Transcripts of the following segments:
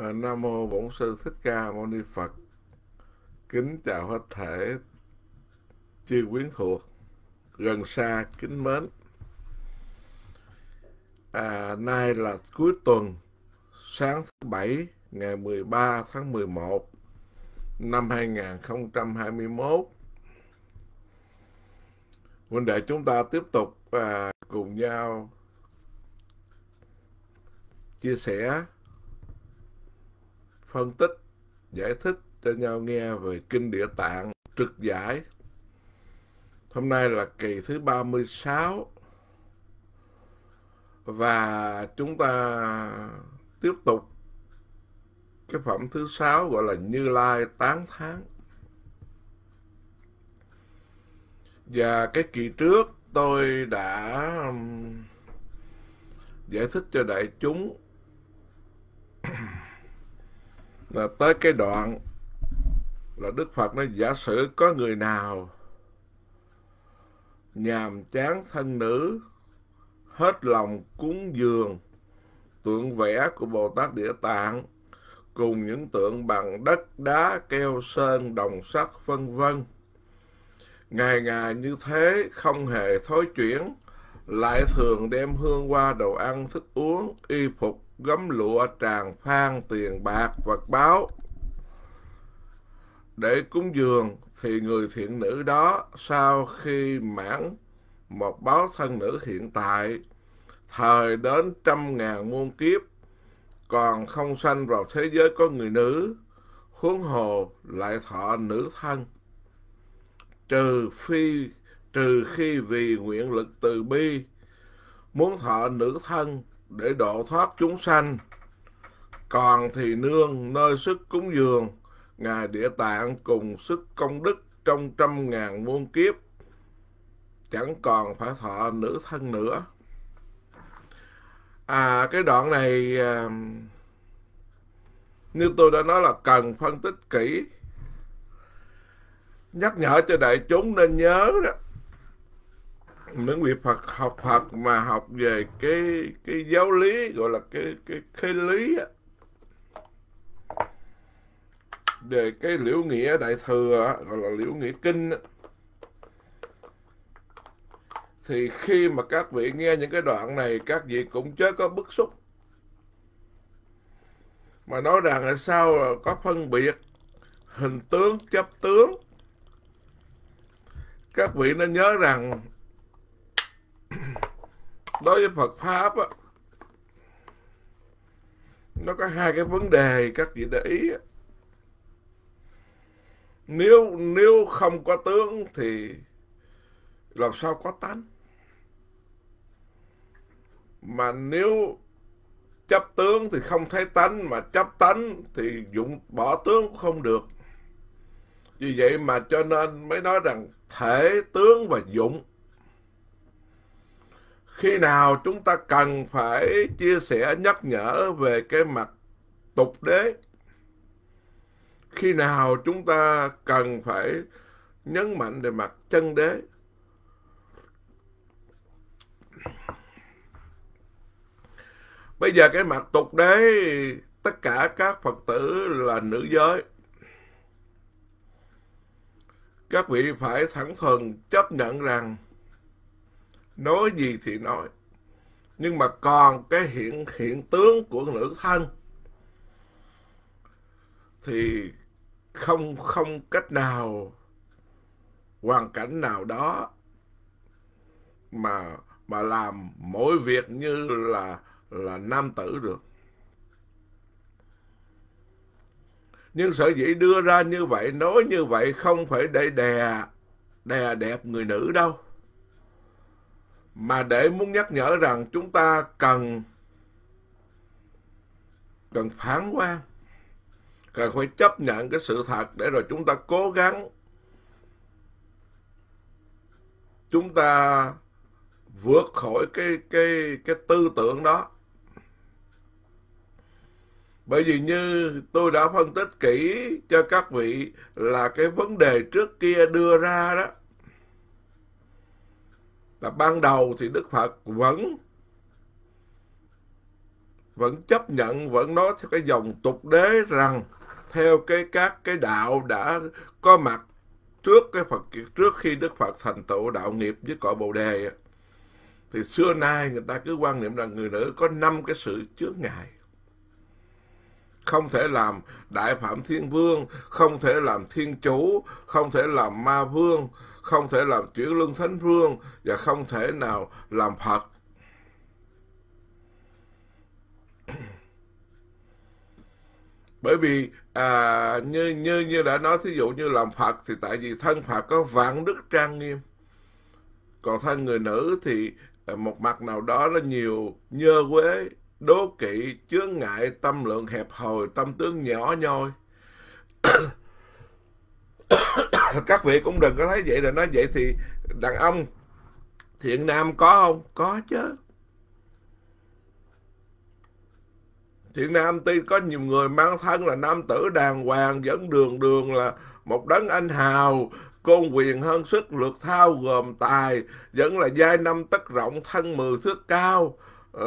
À, Nam mô Bổn sư Thích Ca Mâu Ni Phật. Kính chào hết thể chư quyến thuộc gần xa kính mến. À, nay là cuối tuần sáng thứ bảy ngày 13 tháng 11 năm 2021. Huynh đệ chúng ta tiếp tục à, cùng nhau chia sẻ phân tích, giải thích cho nhau nghe về Kinh Địa Tạng trực giải. Hôm nay là kỳ thứ 36 và chúng ta tiếp tục cái phẩm thứ sáu gọi là Như Lai Tán Tháng. Và cái kỳ trước tôi đã um, giải thích cho đại chúng là tới cái đoạn là Đức Phật nói giả sử có người nào nhàm chán thân nữ hết lòng cúng dường tượng vẽ của Bồ Tát Địa Tạng cùng những tượng bằng đất, đá, keo, sơn, đồng sắt, vân vân. Ngày ngày như thế không hề thối chuyển, lại thường đem hương qua đồ ăn, thức uống, y phục, gấm lụa tràng phan tiền bạc vật báo để cúng dường thì người thiện nữ đó sau khi mãn một báo thân nữ hiện tại thời đến trăm ngàn muôn kiếp còn không sanh vào thế giới có người nữ huống hồ lại thọ nữ thân trừ phi trừ khi vì nguyện lực từ bi muốn thọ nữ thân để độ thoát chúng sanh. Còn thì nương nơi sức cúng dường, Ngài Địa Tạng cùng sức công đức trong trăm ngàn muôn kiếp, chẳng còn phải thọ nữ thân nữa. À, cái đoạn này à, như tôi đã nói là cần phân tích kỹ nhắc nhở cho đại chúng nên nhớ đó những vị Phật học Phật mà học về cái cái giáo lý gọi là cái cái khế lý á về cái liễu nghĩa đại thừa gọi là liễu nghĩa kinh thì khi mà các vị nghe những cái đoạn này các vị cũng chớ có bức xúc mà nói rằng là sao có phân biệt hình tướng chấp tướng các vị nên nhớ rằng đối với Phật pháp á, nó có hai cái vấn đề các vị để ý nếu nếu không có tướng thì làm sao có tánh mà nếu chấp tướng thì không thấy tánh mà chấp tánh thì dụng bỏ tướng cũng không được vì vậy mà cho nên mới nói rằng thể tướng và dụng khi nào chúng ta cần phải chia sẻ nhắc nhở về cái mặt tục đế khi nào chúng ta cần phải nhấn mạnh về mặt chân đế bây giờ cái mặt tục đế tất cả các phật tử là nữ giới các vị phải thẳng thừng chấp nhận rằng nói gì thì nói nhưng mà còn cái hiện hiện tướng của nữ thân thì không không cách nào hoàn cảnh nào đó mà mà làm mỗi việc như là là nam tử được nhưng sở dĩ đưa ra như vậy nói như vậy không phải để đè đè đẹp người nữ đâu mà để muốn nhắc nhở rằng chúng ta cần cần phán quan cần phải chấp nhận cái sự thật để rồi chúng ta cố gắng chúng ta vượt khỏi cái cái cái tư tưởng đó bởi vì như tôi đã phân tích kỹ cho các vị là cái vấn đề trước kia đưa ra đó là ban đầu thì Đức Phật vẫn vẫn chấp nhận vẫn nói theo cái dòng tục đế rằng theo cái các cái đạo đã có mặt trước cái Phật trước khi Đức Phật thành tựu đạo nghiệp với cõi Bồ đề thì xưa nay người ta cứ quan niệm rằng người nữ có năm cái sự trước ngài không thể làm đại phạm thiên vương không thể làm thiên chủ không thể làm ma vương không thể làm chuyển luân thánh vương và không thể nào làm Phật. Bởi vì à, như như như đã nói thí dụ như làm Phật thì tại vì thân Phật có vạn đức trang nghiêm. Còn thân người nữ thì à, một mặt nào đó là nhiều nhơ quế, đố kỵ, chướng ngại, tâm lượng hẹp hòi, tâm tướng nhỏ nhoi. thì các vị cũng đừng có thấy vậy rồi nói vậy thì đàn ông thiện nam có không có chứ thiện nam tuy có nhiều người mang thân là nam tử đàng hoàng dẫn đường đường là một đấng anh hào côn quyền hơn sức lược thao gồm tài vẫn là giai năm tất rộng thân mười thước cao uh,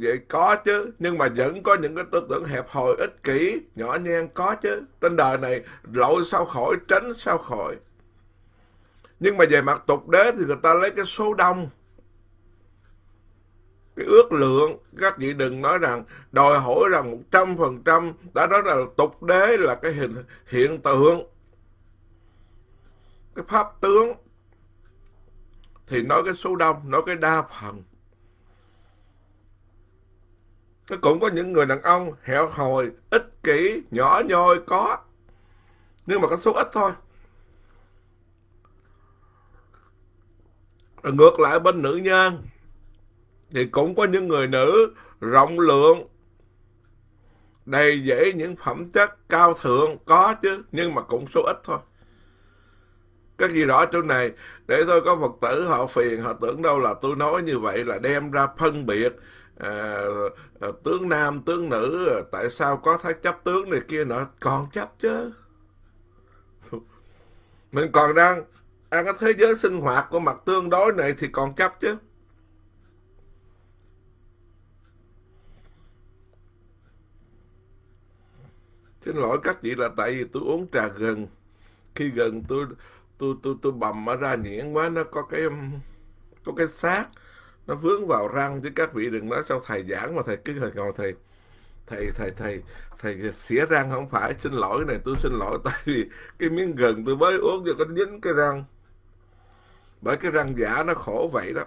vậy có chứ nhưng mà vẫn có những cái tư tưởng hẹp hòi ích kỷ nhỏ nhen có chứ trên đời này lội sao khỏi tránh sao khỏi nhưng mà về mặt tục đế thì người ta lấy cái số đông cái ước lượng các vị đừng nói rằng đòi hỏi rằng một trăm phần trăm đã nói là tục đế là cái hình hiện tượng cái pháp tướng thì nói cái số đông nói cái đa phần nó cũng có những người đàn ông hẹo hồi ích kỷ nhỏ nhoi có nhưng mà có số ít thôi rồi ngược lại bên nữ nhân thì cũng có những người nữ rộng lượng đầy dễ những phẩm chất cao thượng có chứ nhưng mà cũng số ít thôi các gì rõ chỗ này để thôi có phật tử họ phiền họ tưởng đâu là tôi nói như vậy là đem ra phân biệt à, à, tướng nam tướng nữ tại sao có thái chấp tướng này kia nữa còn chấp chứ mình còn đang ăn cái thế giới sinh hoạt của mặt tương đối này thì còn chấp chứ xin lỗi các vị là tại vì tôi uống trà gần khi gần tôi tôi tôi tôi bầm ở ra nhuyễn quá nó có cái có cái xác nó vướng vào răng chứ các vị đừng nói sao thầy giảng mà thầy cứ thầy ngồi thầy thầy thầy thầy thầy xỉa răng không phải xin lỗi này tôi xin lỗi tại vì cái miếng gừng tôi mới uống cho có dính cái răng bởi cái răng giả nó khổ vậy đó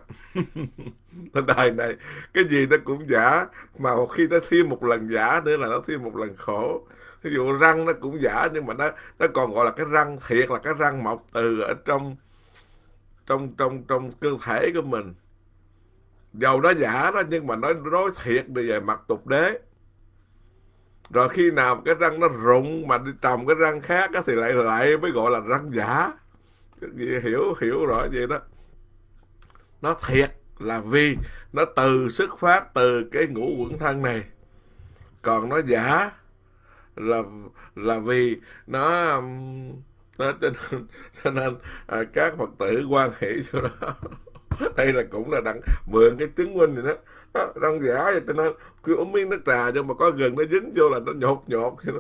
trên đời này cái gì nó cũng giả mà khi nó thêm một lần giả nữa là nó thêm một lần khổ ví dụ răng nó cũng giả nhưng mà nó nó còn gọi là cái răng thiệt là cái răng mọc từ ở trong trong trong trong cơ thể của mình dầu nó giả đó nhưng mà nó nói thiệt đi về mặt tục đế rồi khi nào cái răng nó rụng mà đi trồng cái răng khác thì lại lại mới gọi là răng giả gì hiểu hiểu rõ vậy đó nó thiệt là vì nó từ xuất phát từ cái ngũ quẩn thân này còn nó giả là là vì nó, nó cho nên, cho nên à, các phật tử quan hệ cho đó đây là cũng là đặng mượn cái tướng huynh này đó đang giả vậy cho nên cứ uống miếng nước trà nhưng mà có gừng nó dính vô là nó nhột nhột vậy đó.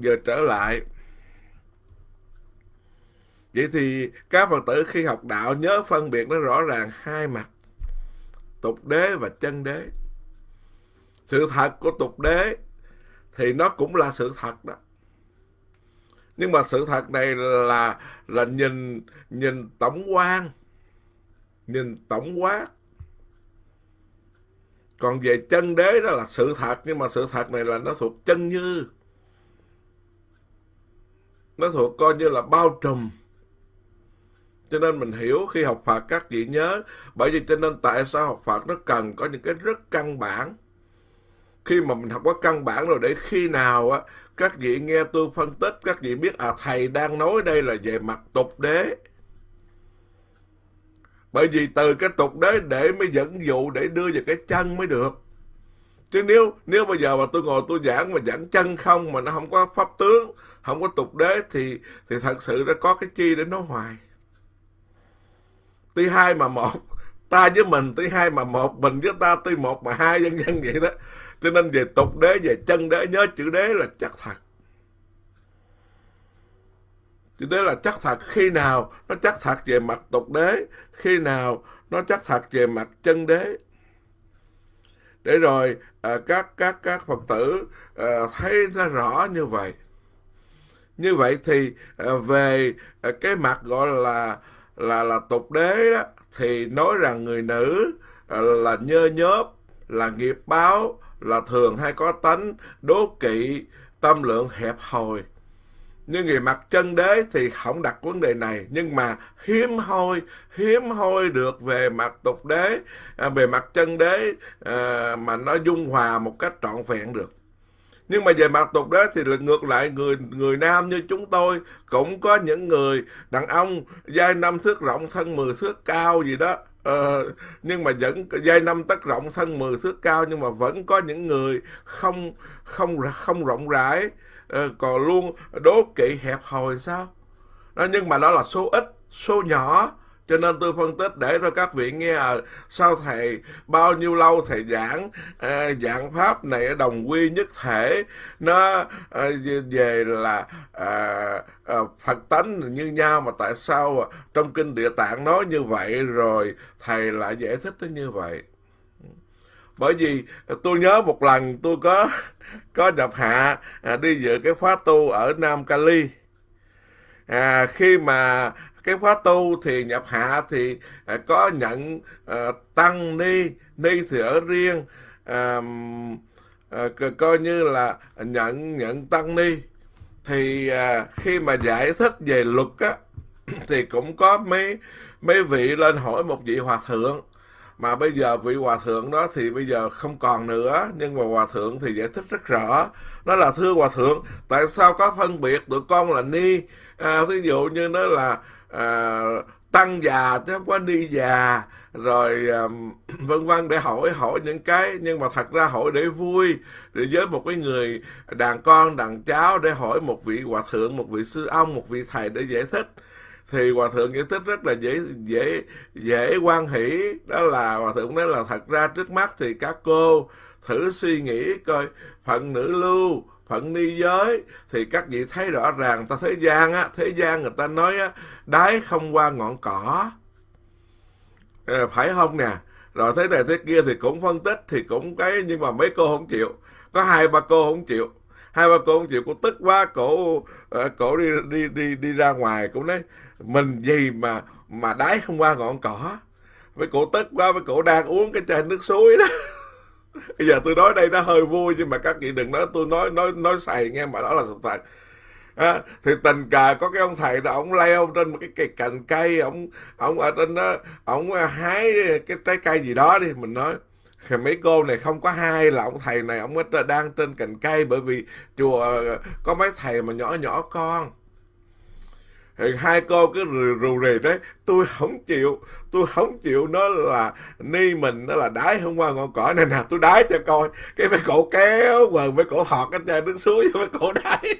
giờ trở lại vậy thì các phật tử khi học đạo nhớ phân biệt nó rõ ràng hai mặt tục đế và chân đế sự thật của tục đế thì nó cũng là sự thật đó nhưng mà sự thật này là là nhìn nhìn tổng quan nhìn tổng quát còn về chân đế đó là sự thật nhưng mà sự thật này là nó thuộc chân như nó thuộc coi như là bao trùm cho nên mình hiểu khi học Phật các vị nhớ bởi vì cho nên tại sao học Phật nó cần có những cái rất căn bản khi mà mình học có căn bản rồi để khi nào á các vị nghe tôi phân tích các vị biết à thầy đang nói đây là về mặt tục đế bởi vì từ cái tục đế để mới dẫn dụ để đưa về cái chân mới được chứ nếu nếu bây giờ mà tôi ngồi tôi giảng mà giảng chân không mà nó không có pháp tướng không có tục đế thì thì thật sự nó có cái chi để nó hoài tuy hai mà một ta với mình tuy hai mà một mình với ta tuy một mà hai dân dân vậy đó cho nên về tục đế về chân đế nhớ chữ đế là chắc thật chữ đế là chắc thật khi nào nó chắc thật về mặt tục đế khi nào nó chắc thật về mặt chân đế để rồi à, các các các phật tử à, thấy nó rõ như vậy như vậy thì à, về cái mặt gọi là là là tục đế đó thì nói rằng người nữ là nhơ nhớp là nghiệp báo là thường hay có tánh đố kỵ, tâm lượng hẹp hòi. Như người mặt chân đế thì không đặt vấn đề này, nhưng mà hiếm hoi, hiếm hoi được về mặt tục đế, à, về mặt chân đế à, mà nó dung hòa một cách trọn vẹn được. Nhưng mà về mặt tục đế thì là ngược lại người người nam như chúng tôi cũng có những người đàn ông dai năm thước rộng thân mười thước cao gì đó Ờ, nhưng mà vẫn dây năm tất rộng thân mười thước cao nhưng mà vẫn có những người không không không rộng rãi ờ, còn luôn đố kỵ hẹp hòi sao đó nhưng mà đó là số ít số nhỏ cho nên tôi phân tích để cho các vị nghe à, sao thầy bao nhiêu lâu thầy giảng à, giảng pháp này đồng quy nhất thể nó à, về là à, à, phật tánh như nhau mà tại sao trong kinh địa tạng nói như vậy rồi thầy lại giải thích nó như vậy bởi vì tôi nhớ một lần tôi có có nhập hạ à, đi dự cái khóa tu ở Nam Cali à, khi mà cái khóa tu thì nhập hạ thì à, có nhận uh, tăng ni ni thì ở riêng uh, uh, coi như là nhận nhận tăng ni thì uh, khi mà giải thích về luật á thì cũng có mấy mấy vị lên hỏi một vị hòa thượng mà bây giờ vị hòa thượng đó thì bây giờ không còn nữa nhưng mà hòa thượng thì giải thích rất rõ nó là thưa hòa thượng tại sao có phân biệt tụi con là ni à, thí dụ như nó là à, tăng già chứ không có đi già rồi um, vân vân để hỏi hỏi những cái nhưng mà thật ra hỏi để vui để với một cái người đàn con đàn cháu để hỏi một vị hòa thượng một vị sư ông một vị thầy để giải thích thì hòa thượng giải thích rất là dễ dễ dễ quan hỷ đó là hòa thượng nói là thật ra trước mắt thì các cô thử suy nghĩ coi phận nữ lưu phận ni giới thì các vị thấy rõ ràng ta thế gian á thế gian người ta nói á, đái không qua ngọn cỏ ờ, phải không nè rồi thế này thế kia thì cũng phân tích thì cũng cái nhưng mà mấy cô không chịu có hai ba cô không chịu hai ba cô không chịu cô tức quá cổ ờ, cổ đi đi đi đi ra ngoài cũng nói mình gì mà mà đáy không qua ngọn cỏ với cổ tức quá với cổ đang uống cái chai nước suối đó bây giờ tôi nói đây nó hơi vui nhưng mà các chị đừng nói tôi nói nói nói xài nghe mà đó là sự thật à, thì tình cờ có cái ông thầy đó ông leo trên một cái cây cành cây ông ông ở trên đó ông à, hái cái trái cây gì đó đi mình nói thì mấy cô này không có hai là ông thầy này ông ấy đang trên cành cây bởi vì chùa ờ, có mấy thầy mà nhỏ nhỏ con hai cô cứ rù rì đấy tôi không chịu tôi không chịu nó là ni mình nó là đái hôm qua ngọn cỏ này nè tôi đái cho coi cái mấy cổ kéo quần mấy cổ thọt cái trời nước suối mấy cổ đái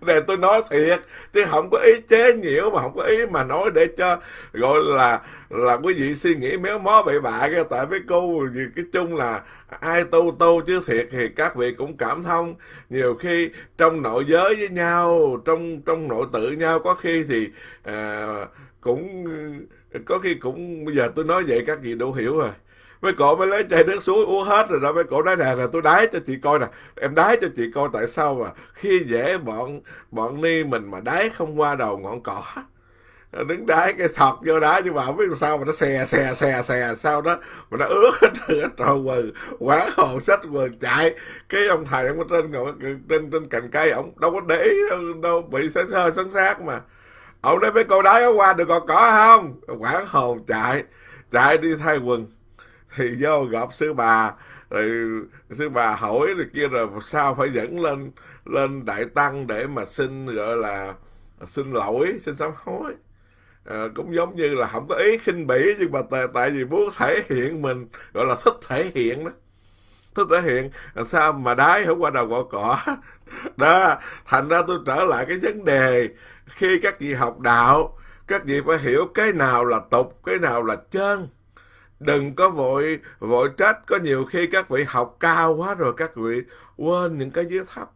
để tôi nói thiệt chứ không có ý chế nhiễu mà không có ý mà nói để cho gọi là là quý vị suy nghĩ méo mó bậy bạ cái tại với câu cái chung là ai tu tu chứ thiệt thì các vị cũng cảm thông nhiều khi trong nội giới với nhau trong trong nội tự nhau có khi thì à, cũng có khi cũng bây giờ tôi nói vậy các vị đủ hiểu rồi mấy cổ mới lấy chai nước suối uống hết rồi đó mấy cổ nói rằng là tôi đái cho chị coi nè em đái cho chị coi tại sao mà khi dễ bọn bọn ni mình mà đái không qua đầu ngọn cỏ đứng đái cái thọt vô đá nhưng mà không biết sao mà nó xè xè xè xè sao đó mà nó ướt hết trơn rồi quần quán hồn sách quần chạy cái ông thầy ông trên trên trên cành cây ông đâu có để ý đâu, bị sấn hơi sấn sát mà ông nói với cô có qua được còn cỏ không quán hồn chạy chạy đi thay quần thì do gặp sư bà rồi sư bà hỏi rồi kia rồi sao phải dẫn lên lên đại tăng để mà xin gọi là xin lỗi xin sám hối à, cũng giống như là không có ý khinh bỉ nhưng mà tại, tại vì muốn thể hiện mình gọi là thích thể hiện đó thích thể hiện ờ, sao mà đái không qua đầu gõ cỏ đó thành ra tôi trở lại cái vấn đề khi các vị học đạo các vị phải hiểu cái nào là tục cái nào là chân đừng có vội vội trách có nhiều khi các vị học cao quá rồi các vị quên những cái dưới thấp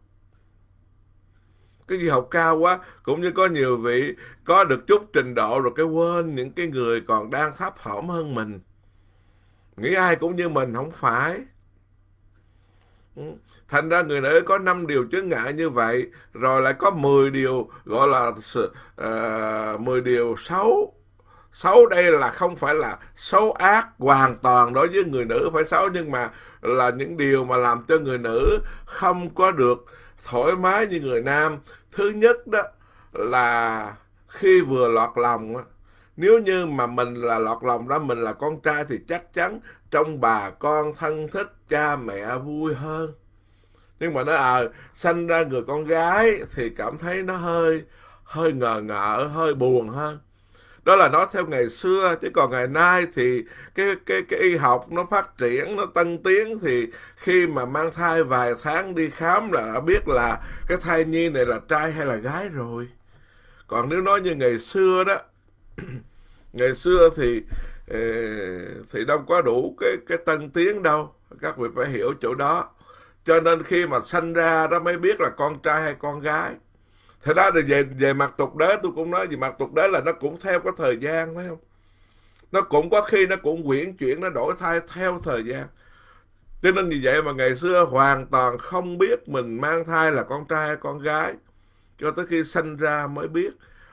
cái gì học cao quá cũng như có nhiều vị có được chút trình độ rồi cái quên những cái người còn đang thấp hỏng hơn mình nghĩ ai cũng như mình không phải ừ, thành ra người nữ có 5 điều chướng ngại như vậy rồi lại có 10 điều gọi là uh, 10 ờ, điều xấu xấu đây là không phải là xấu ác hoàn toàn đối với người nữ phải xấu nhưng mà là những điều mà làm cho người nữ không có được thoải mái như người nam thứ nhất đó là khi vừa lọt lòng nếu như mà mình là lọt lòng đó mình là con trai thì chắc chắn trong bà con thân thích cha mẹ vui hơn nhưng mà nó à sanh ra người con gái thì cảm thấy nó hơi hơi ngờ ngợ hơi buồn hơn đó là nó theo ngày xưa chứ còn ngày nay thì cái cái cái y học nó phát triển nó tân tiến thì khi mà mang thai vài tháng đi khám là đã biết là cái thai nhi này là trai hay là gái rồi còn nếu nói như ngày xưa đó ngày xưa thì ờ, thì đâu có đủ cái cái tân tiến đâu các vị phải hiểu chỗ đó cho nên khi mà sanh ra đó mới biết là con trai hay con gái thế đó là về về mặt tục đế tôi cũng nói về mặt tục đế là nó cũng theo cái thời gian phải không nó cũng có khi nó cũng quyển chuyển nó đổi thay theo thời gian cho nên vì vậy mà ngày xưa hoàn toàn không biết mình mang thai là con trai hay con gái cho tới khi sinh ra mới biết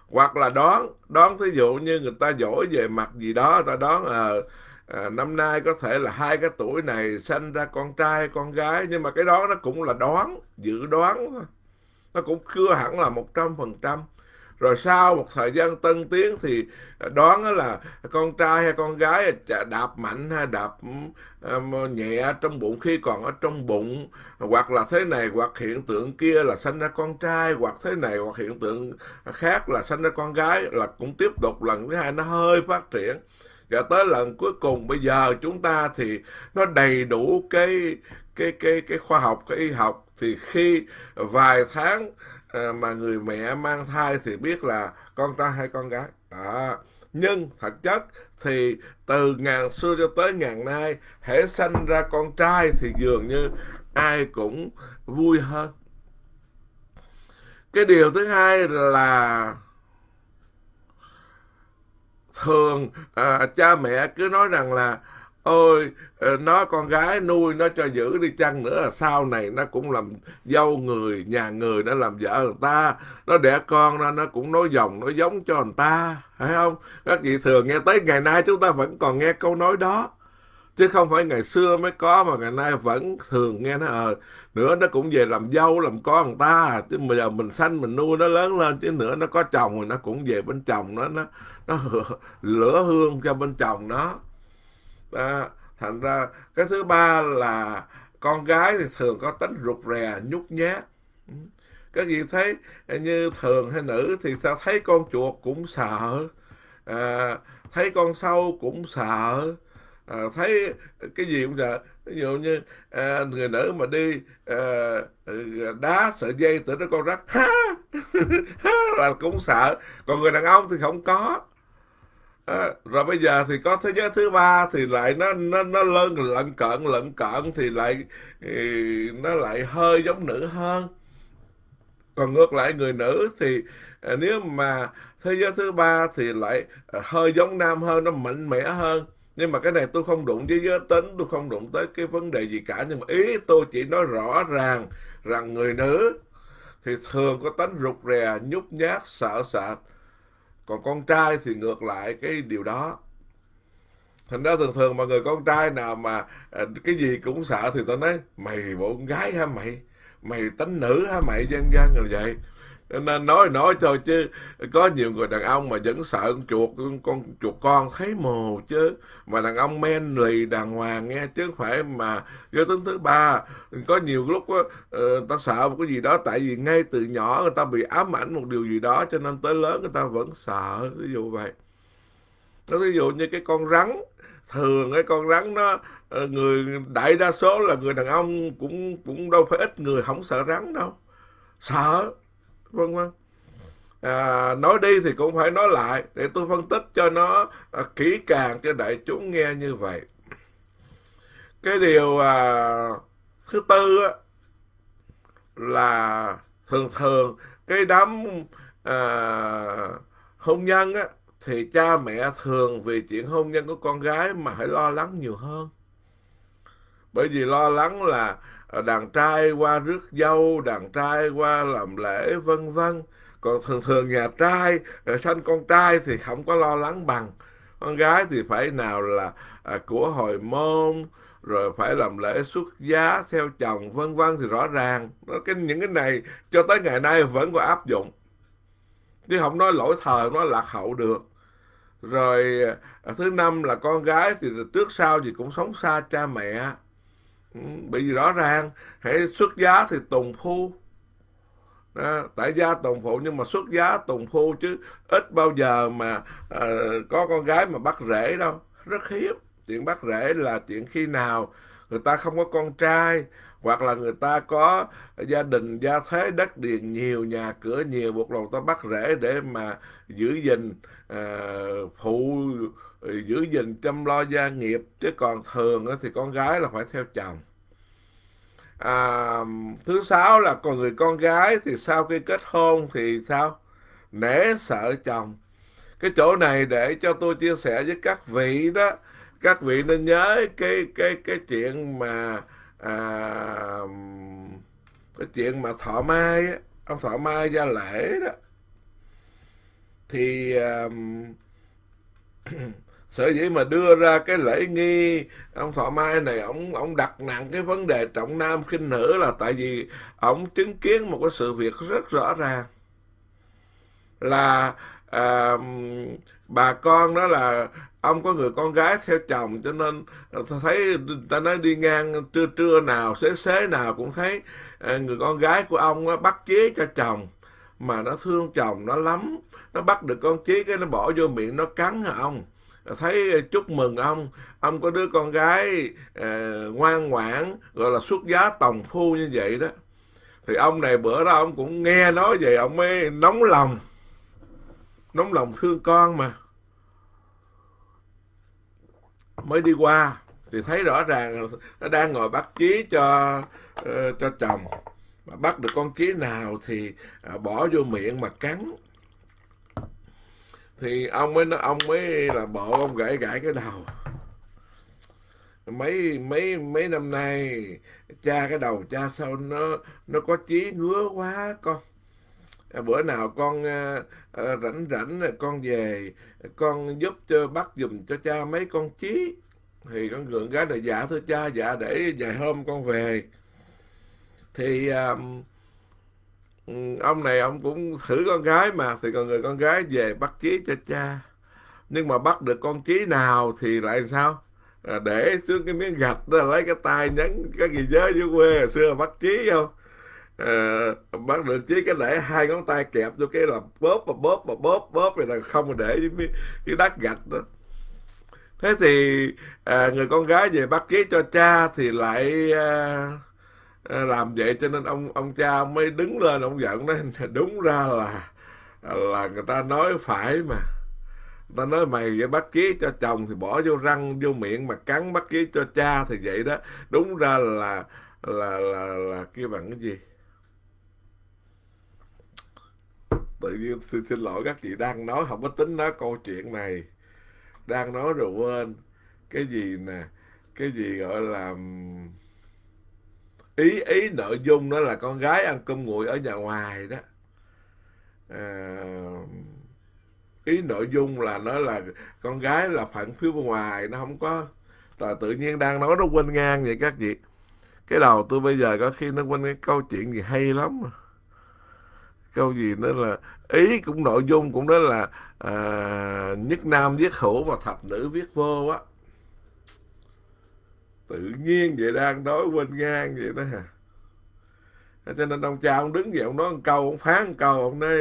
hoặc là đoán đoán thí dụ như người ta giỏi về mặt gì đó người ta đoán à, à, năm nay có thể là hai cái tuổi này sinh ra con trai con gái nhưng mà cái đó nó cũng là đoán dự đoán thôi nó cũng chưa hẳn là một trăm phần trăm rồi sau một thời gian tân tiến thì à, đoán là con trai hay con gái đạp mạnh hay đạp à, nhẹ trong bụng khi còn ở trong bụng hoặc là thế này hoặc hiện tượng kia là sinh ra con trai hoặc thế này hoặc hiện tượng khác là sinh ra con gái là cũng tiếp tục lần thứ hai nó hơi phát triển và tới lần cuối cùng bây giờ chúng ta thì nó đầy đủ cái cái cái cái khoa học cái y học thì khi vài tháng ờ, mà người mẹ mang thai thì biết là con trai hay con gái à, nhưng thật chất thì từ ngàn xưa cho tới ngàn nay hễ sanh ra con trai thì dường như ai cũng vui hơn cái điều thứ hai là thường à, cha mẹ cứ nói rằng là ơi ờ, nó con gái nuôi nó cho giữ đi chăng nữa là sau này nó cũng làm dâu người nhà người nó làm vợ người ta nó đẻ con ra nó cũng nói dòng nó giống cho người ta phải không các vị thường nghe tới ngày nay chúng ta vẫn còn nghe câu nói đó chứ không phải ngày xưa mới có mà ngày nay vẫn thường nghe nó ờ nữa nó cũng về làm dâu làm con người ta chứ bây giờ mình sanh mình nuôi nó lớn lên chứ nữa nó có chồng rồi nó cũng về bên chồng nó nó nó lửa hương cho bên chồng nó à, thành ra cái thứ ba là con gái thì thường có tính rụt rè nhút nhát ừ. cái gì thấy như thường hay nữ thì sao thấy con chuột cũng sợ à, thấy con sâu cũng sợ à, thấy cái gì cũng sợ ví dụ như à, người nữ mà đi à, đá sợi dây tự nó con rách ha là cũng sợ còn người đàn ông thì không có à, rồi bây giờ thì có thế giới thứ ba thì lại nó nó nó lớn lận cận lận cận thì lại ừ, nó lại hơi giống nữ hơn còn ngược lại người nữ thì ờ, nếu mà thế giới thứ ba thì lại ờ, hơi giống nam hơn nó mạnh mẽ hơn nhưng mà cái này tôi không đụng với giới tính tôi không đụng tới cái vấn đề gì cả nhưng mà ý tôi chỉ nói rõ ràng rằng người nữ thì thường có tính rụt rè nhút nhát sợ sệt còn con trai thì ngược lại cái điều đó thành ra thường thường mà người con trai nào mà à, cái gì cũng sợ thì tao nói mày bộ con gái hả mày mày tánh nữ hả mày dân gian rồi vậy nên nói nói thôi chứ có nhiều người đàn ông mà vẫn sợ con chuột con chuột con thấy mồ chứ mà đàn ông men lì đàng hoàng nghe chứ không phải mà giới tính thứ ba có nhiều lúc uh, ta sợ một cái gì đó tại vì ngay từ nhỏ người ta bị ám ảnh một điều gì đó cho nên tới lớn người ta vẫn sợ ví dụ vậy nó ví dụ như cái con rắn thường cái con rắn nó ờ, người đại đa số là người đàn ông cũng cũng đâu phải ít người không sợ rắn đâu sợ vân vân à, nói đi thì cũng phải nói lại để tôi phân tích cho nó à, kỹ càng cho đại chúng nghe như vậy cái điều à, thứ tư á, là thường thường cái đám à, hôn nhân á, thì cha mẹ thường vì chuyện hôn nhân của con gái mà phải lo lắng nhiều hơn bởi vì lo lắng là Ờ, đàn trai qua rước dâu đàn trai qua làm lễ vân vân còn thường thường nhà trai ờ, sanh con trai thì không có lo lắng bằng con gái thì phải nào là à, của hồi môn rồi phải làm lễ xuất giá theo chồng vân vân thì rõ ràng nó cái những cái này cho tới ngày nay vẫn còn áp dụng chứ không nói lỗi thời nói lạc hậu được rồi à, thứ năm là con gái thì trước sau gì cũng sống xa cha mẹ bị rõ ràng hãy xuất giá thì tùng phu đó, tại gia tùng phụ nhưng mà xuất giá tùng phu chứ ít bao giờ mà uh, có con gái mà bắt rễ đâu rất hiếm chuyện bắt rễ là chuyện khi nào người ta không có con trai hoặc là người ta có gia đình gia thế đất điền nhiều nhà cửa nhiều buộc lòng ta bắt rễ để mà giữ gìn uh, phụ giữ gìn chăm lo gia nghiệp chứ còn thường thì con gái là phải theo chồng à, thứ sáu là còn người con gái thì sau khi kết hôn thì sao nể sợ chồng cái chỗ này để cho tôi chia sẻ với các vị đó các vị nên nhớ cái cái cái chuyện mà à, cái chuyện mà thọ mai ông thọ mai ra lễ đó thì um, sở dĩ mà đưa ra cái lễ nghi ông thọ mai này ông ông đặt nặng cái vấn đề trọng nam khinh nữ là tại vì ông chứng kiến một cái sự việc rất rõ ràng là à, bà con đó là ông có người con gái theo chồng cho nên thấy ta nói đi ngang trưa trưa nào xế xế nào cũng thấy à, người con gái của ông bắt chế cho chồng mà nó thương chồng nó lắm nó bắt được con chế cái nó bỏ vô miệng nó cắn hả ông thấy chúc mừng ông ông có đứa con gái uh, ngoan ngoãn gọi là xuất giá tòng phu như vậy đó thì ông này bữa đó ông cũng nghe nói vậy ông mới nóng lòng nóng lòng thương con mà mới đi qua thì thấy rõ ràng nó đang ngồi bắt chí cho uh, cho chồng mà bắt được con chí nào thì uh, bỏ vô miệng mà cắn thì ông mới ông mới là bộ ông gãy gãy cái đầu mấy mấy mấy năm nay cha cái đầu cha sao nó nó có chí ngứa quá con à, bữa nào con uh, rảnh rảnh con về con giúp cho bắt giùm cho cha mấy con chí thì con gượng gái là dạ thưa cha dạ để vài hôm con về thì uh, Ừ, ông này ông cũng thử con gái mà thì còn người con gái về bắt chí cho cha nhưng mà bắt được con chí nào thì lại sao à, để xuống cái miếng gạch đó lấy cái tay nhấn cái gì giới dưới quê hồi xưa bắt chí không à, bắt được chí cái để hai ngón tay kẹp vô cái là bóp và bóp và bóp bóp thì là không để cái, cái đắt gạch đó thế thì à, người con gái về bắt chí cho cha thì lại à, Ờ, làm vậy cho nên ông ông cha mới đứng lên ông giận nói đúng ra là là người ta nói phải mà ta nói mày bắt ký cho chồng thì bỏ vô răng vô miệng mà cắn bắt ký cho cha thì vậy đó đúng ra là là là là kia bằng cái gì tự nhiên xin, xin lỗi các chị đang nói không có tính nói câu chuyện này đang nói rồi quên cái gì nè cái gì gọi là ý ý nội dung đó là con gái ăn cơm nguội ở nhà ngoài đó à, ý nội dung là nó là con gái là phản bên ngoài nó không có là tự nhiên đang nói nó quên ngang vậy các chị cái đầu tôi bây giờ có khi nó quên cái câu chuyện gì hay lắm câu gì nó là ý cũng nội dung cũng đó là à, nhất nam viết hữu và thập nữ viết vô á tự nhiên vậy đang đói quên ngang vậy đó cho nên ông cha ông đứng vậy ông nói một câu ông phán một câu ông nói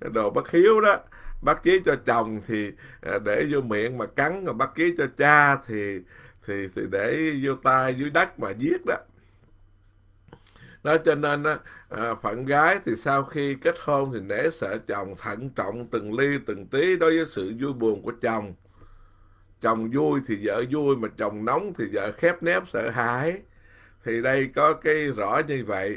đồ bất hiếu đó bác chế cho chồng thì à, để vô miệng mà cắn rồi bác chế cho cha thì thì thì để vô tay dưới đất mà giết đó đó cho nên à, phận gái thì sau khi kết hôn thì nể sợ chồng thận trọng từng ly từng tí đối với sự vui buồn của chồng chồng vui thì vợ vui mà chồng nóng thì vợ khép nép sợ hãi thì đây có cái rõ như vậy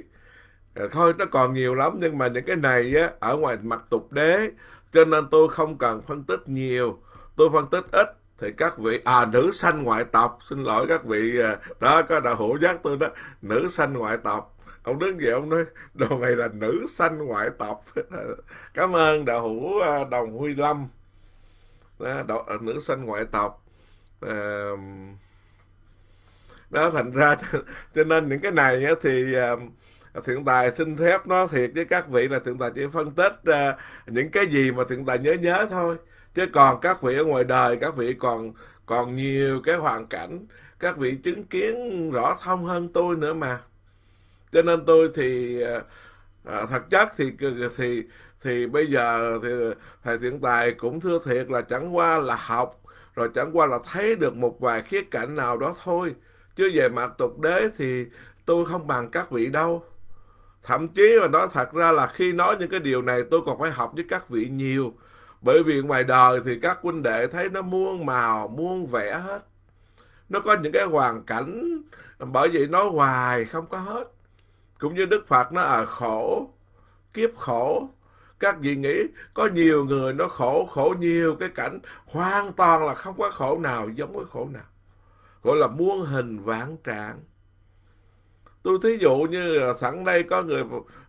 thôi nó còn nhiều lắm nhưng mà những cái này á, ở ngoài mặt tục đế cho nên tôi không cần phân tích nhiều tôi phân tích ít thì các vị à nữ sanh ngoại tộc xin lỗi các vị à, đó có đạo hữu giác tôi đó nữ sanh ngoại tộc ông đứng về ông nói đồ này là nữ sanh ngoại tộc cảm ơn đạo hữu à, đồng huy lâm đó, ờ, nữ sinh ngoại tộc à, đó thành ra cho nên những cái này thì thượng tài xin phép nó thiệt với các vị là thượng tài chỉ phân tích ờ, những cái gì mà thượng tài nhớ nhớ thôi chứ còn các vị ở ngoài đời các vị còn còn nhiều cái hoàn cảnh các vị chứng kiến rõ thông hơn tôi nữa mà cho nên tôi thì ờ, thật chất thì thì thì bây giờ thì thầy thiện tài cũng thưa thiệt là chẳng qua là học rồi chẳng qua là thấy được một vài khía cạnh nào đó thôi chứ về mặt tục đế thì tôi không bằng các vị đâu thậm chí mà nói thật ra là khi nói những cái điều này tôi còn phải học với các vị nhiều bởi vì ngoài đời thì các huynh đệ thấy nó muôn màu muôn vẻ hết nó có những cái hoàn cảnh bởi vậy nói hoài không có hết cũng như đức phật nó à khổ kiếp khổ các vị nghĩ có nhiều người nó khổ khổ nhiều cái cảnh hoàn toàn là không có khổ nào giống với khổ nào gọi là muôn hình vạn trạng tôi thí dụ như sẵn đây có người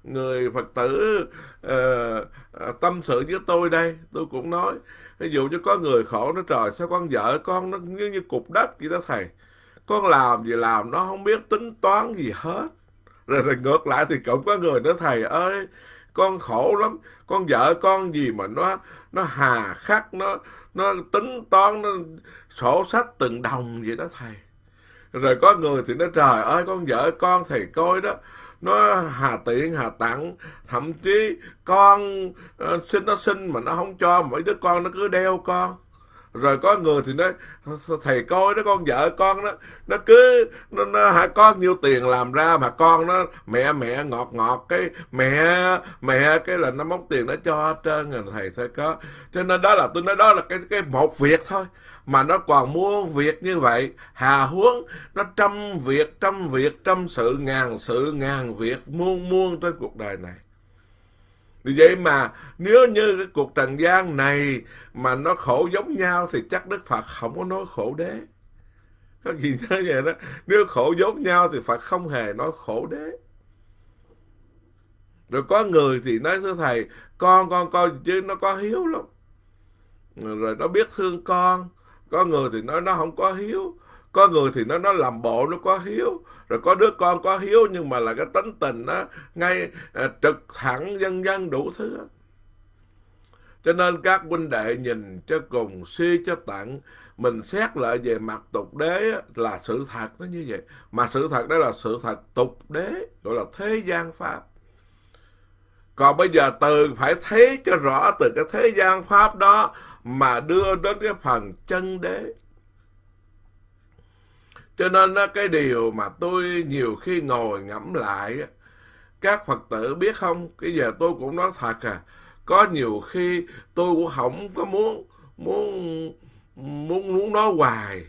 người phật tử uh, tâm sự với tôi đây tôi cũng nói thí dụ như có người khổ nó trời sao con vợ con nó như, như cục đất vậy đó thầy con làm gì làm nó không biết tính toán gì hết rồi, rồi ngược lại thì cũng có người nữa thầy ơi con khổ lắm con vợ con gì mà nó nó hà khắc nó nó tính toán nó sổ sách từng đồng vậy đó thầy rồi có người thì nó trời ơi con vợ con thầy coi đó nó hà tiện hà tặng thậm chí con uh, xin nó xin mà nó không cho mỗi đứa con nó cứ đeo con rồi có người thì nói thầy coi đó con vợ con đó nó cứ nó, nó hả có nhiêu tiền làm ra mà con nó mẹ mẹ ngọt ngọt cái mẹ mẹ cái là nó móc tiền nó cho hết trơn rồi à. thầy sẽ có cho nên đó là tôi nói đó là cái cái một việc thôi mà nó còn muôn việc như vậy hà huống nó trăm việc trăm việc trăm sự ngàn sự ngàn việc muôn muôn trên cuộc đời này vậy mà nếu như cái cuộc trần gian này mà nó khổ giống nhau thì chắc Đức Phật không có nói khổ đế. Các gì nhớ vậy đó. Nếu khổ giống nhau thì Phật không hề nói khổ đế. Rồi có người thì nói thưa Thầy, con con con chứ nó có hiếu lắm. Rồi nó biết thương con. Có người thì nói nó không có hiếu có người thì nó nó làm bộ nó có hiếu rồi có đứa con có hiếu nhưng mà là cái tính tình nó ngay à, trực thẳng dân dân đủ thứ cho nên các huynh đệ nhìn cho cùng suy cho tặng mình xét lại về mặt tục đế là sự thật nó như vậy mà sự thật đó là sự thật tục đế gọi là thế gian pháp còn bây giờ từ phải thấy cho rõ từ cái thế gian pháp đó mà đưa đến cái phần chân đế cho nên cái điều mà tôi nhiều khi ngồi ngẫm lại, các Phật tử biết không, cái giờ tôi cũng nói thật à, có nhiều khi tôi cũng không có muốn muốn muốn muốn nói hoài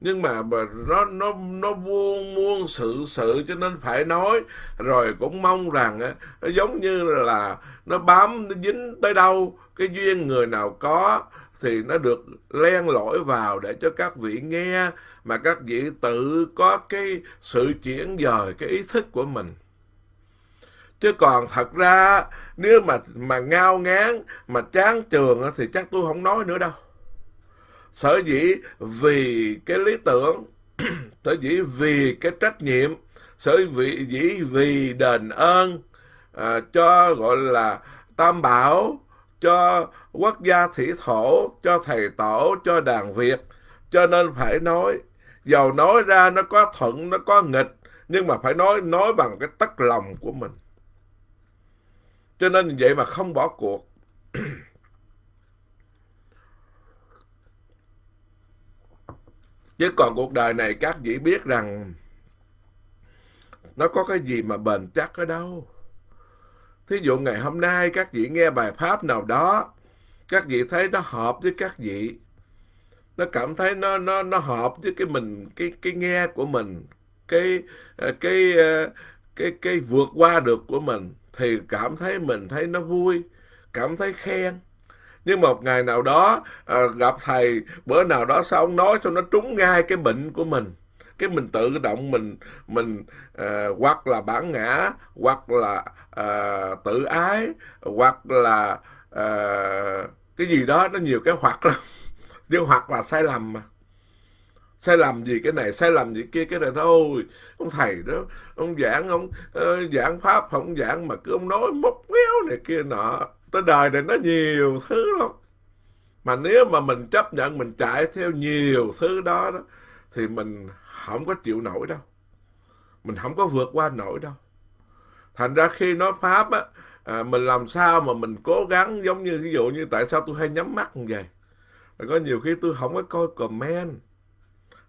nhưng mà nó nó nó buông buông sự sự cho nên phải nói rồi cũng mong rằng nó giống như là nó bám nó dính tới đâu cái duyên người nào có thì nó được len lỏi vào để cho các vị nghe mà các vị tự có cái sự chuyển dời cái ý thức của mình chứ còn thật ra nếu mà mà ngao ngán mà chán trường thì chắc tôi không nói nữa đâu sở dĩ vì cái lý tưởng sở dĩ vì cái trách nhiệm sở dĩ vì vì đền ơn à, cho gọi là tam bảo cho quốc gia thủy thổ, cho thầy tổ, cho đàn Việt. Cho nên phải nói, giàu nói ra nó có thuận, nó có nghịch, nhưng mà phải nói nói bằng cái tất lòng của mình. Cho nên vậy mà không bỏ cuộc. Chứ còn cuộc đời này các vị biết rằng nó có cái gì mà bền chắc ở đâu. Thí dụ ngày hôm nay các vị nghe bài Pháp nào đó, các vị thấy nó hợp với các vị. Nó cảm thấy nó nó nó hợp với cái mình cái cái nghe của mình, cái à, cái cái à, cái, cái vượt qua được của mình thì cảm thấy mình thấy nó vui, cảm thấy khen nhưng một ngày nào đó à, gặp thầy bữa nào đó sao ông nói xong nó trúng ngay cái bệnh của mình cái mình tự động mình mình uh, hoặc là bản ngã hoặc là uh, tự ái hoặc là uh, cái gì đó nó nhiều cái hoặc lắm nhưng hoặc là sai lầm mà sai lầm gì cái này sai lầm gì kia cái này thôi ông thầy đó ông giảng ông uh, giảng pháp không giảng mà cứ ông nói mốc méo này kia nọ tới đời này nó nhiều thứ lắm mà nếu mà mình chấp nhận mình chạy theo nhiều thứ đó, đó thì mình không có chịu nổi đâu mình không có vượt qua nổi đâu thành ra khi nói pháp á à, mình làm sao mà mình cố gắng giống như ví dụ như tại sao tôi hay nhắm mắt như vậy có nhiều khi tôi không có coi comment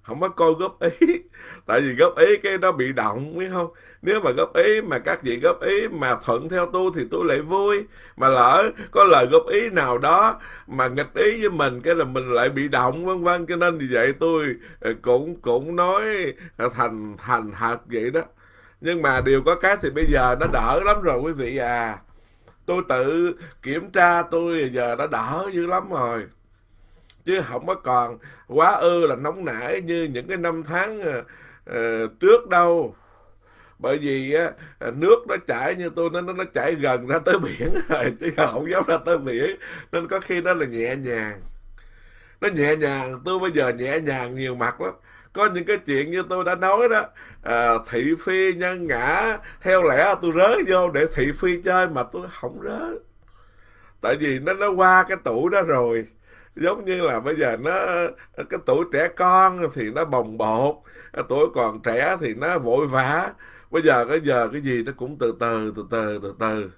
không có coi góp ý tại vì góp ý cái nó bị động biết không nếu mà góp ý mà các vị góp ý mà thuận theo tôi thì tôi lại vui mà lỡ có lời góp ý nào đó mà nghịch ý với mình cái là mình lại bị động vân vân cho nên vì vậy tôi ờ, cũng cũng nói thành thành thật vậy đó nhưng mà điều có cái thì bây giờ nó đỡ lắm rồi quý vị à tôi tự kiểm tra tôi giờ nó đỡ dữ lắm rồi chứ không có còn quá ư là nóng nảy như những cái năm tháng uh, trước đâu bởi vì uh, nước nó chảy như tôi nó nó chảy gần ra tới biển rồi chứ không dám ra tới biển nên có khi nó là nhẹ nhàng nó nhẹ nhàng tôi bây giờ nhẹ nhàng nhiều mặt lắm có những cái chuyện như tôi đã nói đó à, thị phi nhân ngã theo lẽ tôi rớ vô để thị phi chơi mà tôi không rớ tại vì nó nó qua cái tủ đó rồi giống như là bây giờ nó cái tuổi trẻ con thì nó bồng bột tuổi còn trẻ thì nó vội vã bây giờ cái giờ cái gì nó cũng từ từ từ từ từ từ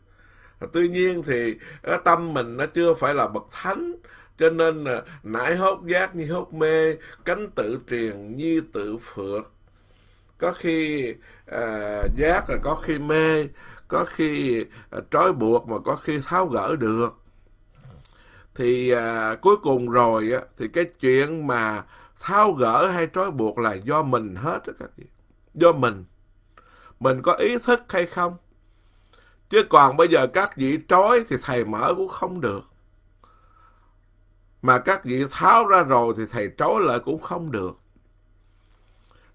tuy nhiên thì cái tâm mình nó chưa phải là bậc thánh cho nên là nãi hốt giác như hốt mê cánh tự truyền như tự phượt có khi à, giác là có khi mê có khi à, trói buộc mà có khi tháo gỡ được thì à, cuối cùng rồi á, thì cái chuyện mà tháo gỡ hay trói buộc là do mình hết đó các vị do mình mình có ý thức hay không chứ còn bây giờ các vị trói thì thầy mở cũng không được mà các vị tháo ra rồi thì thầy trói lại cũng không được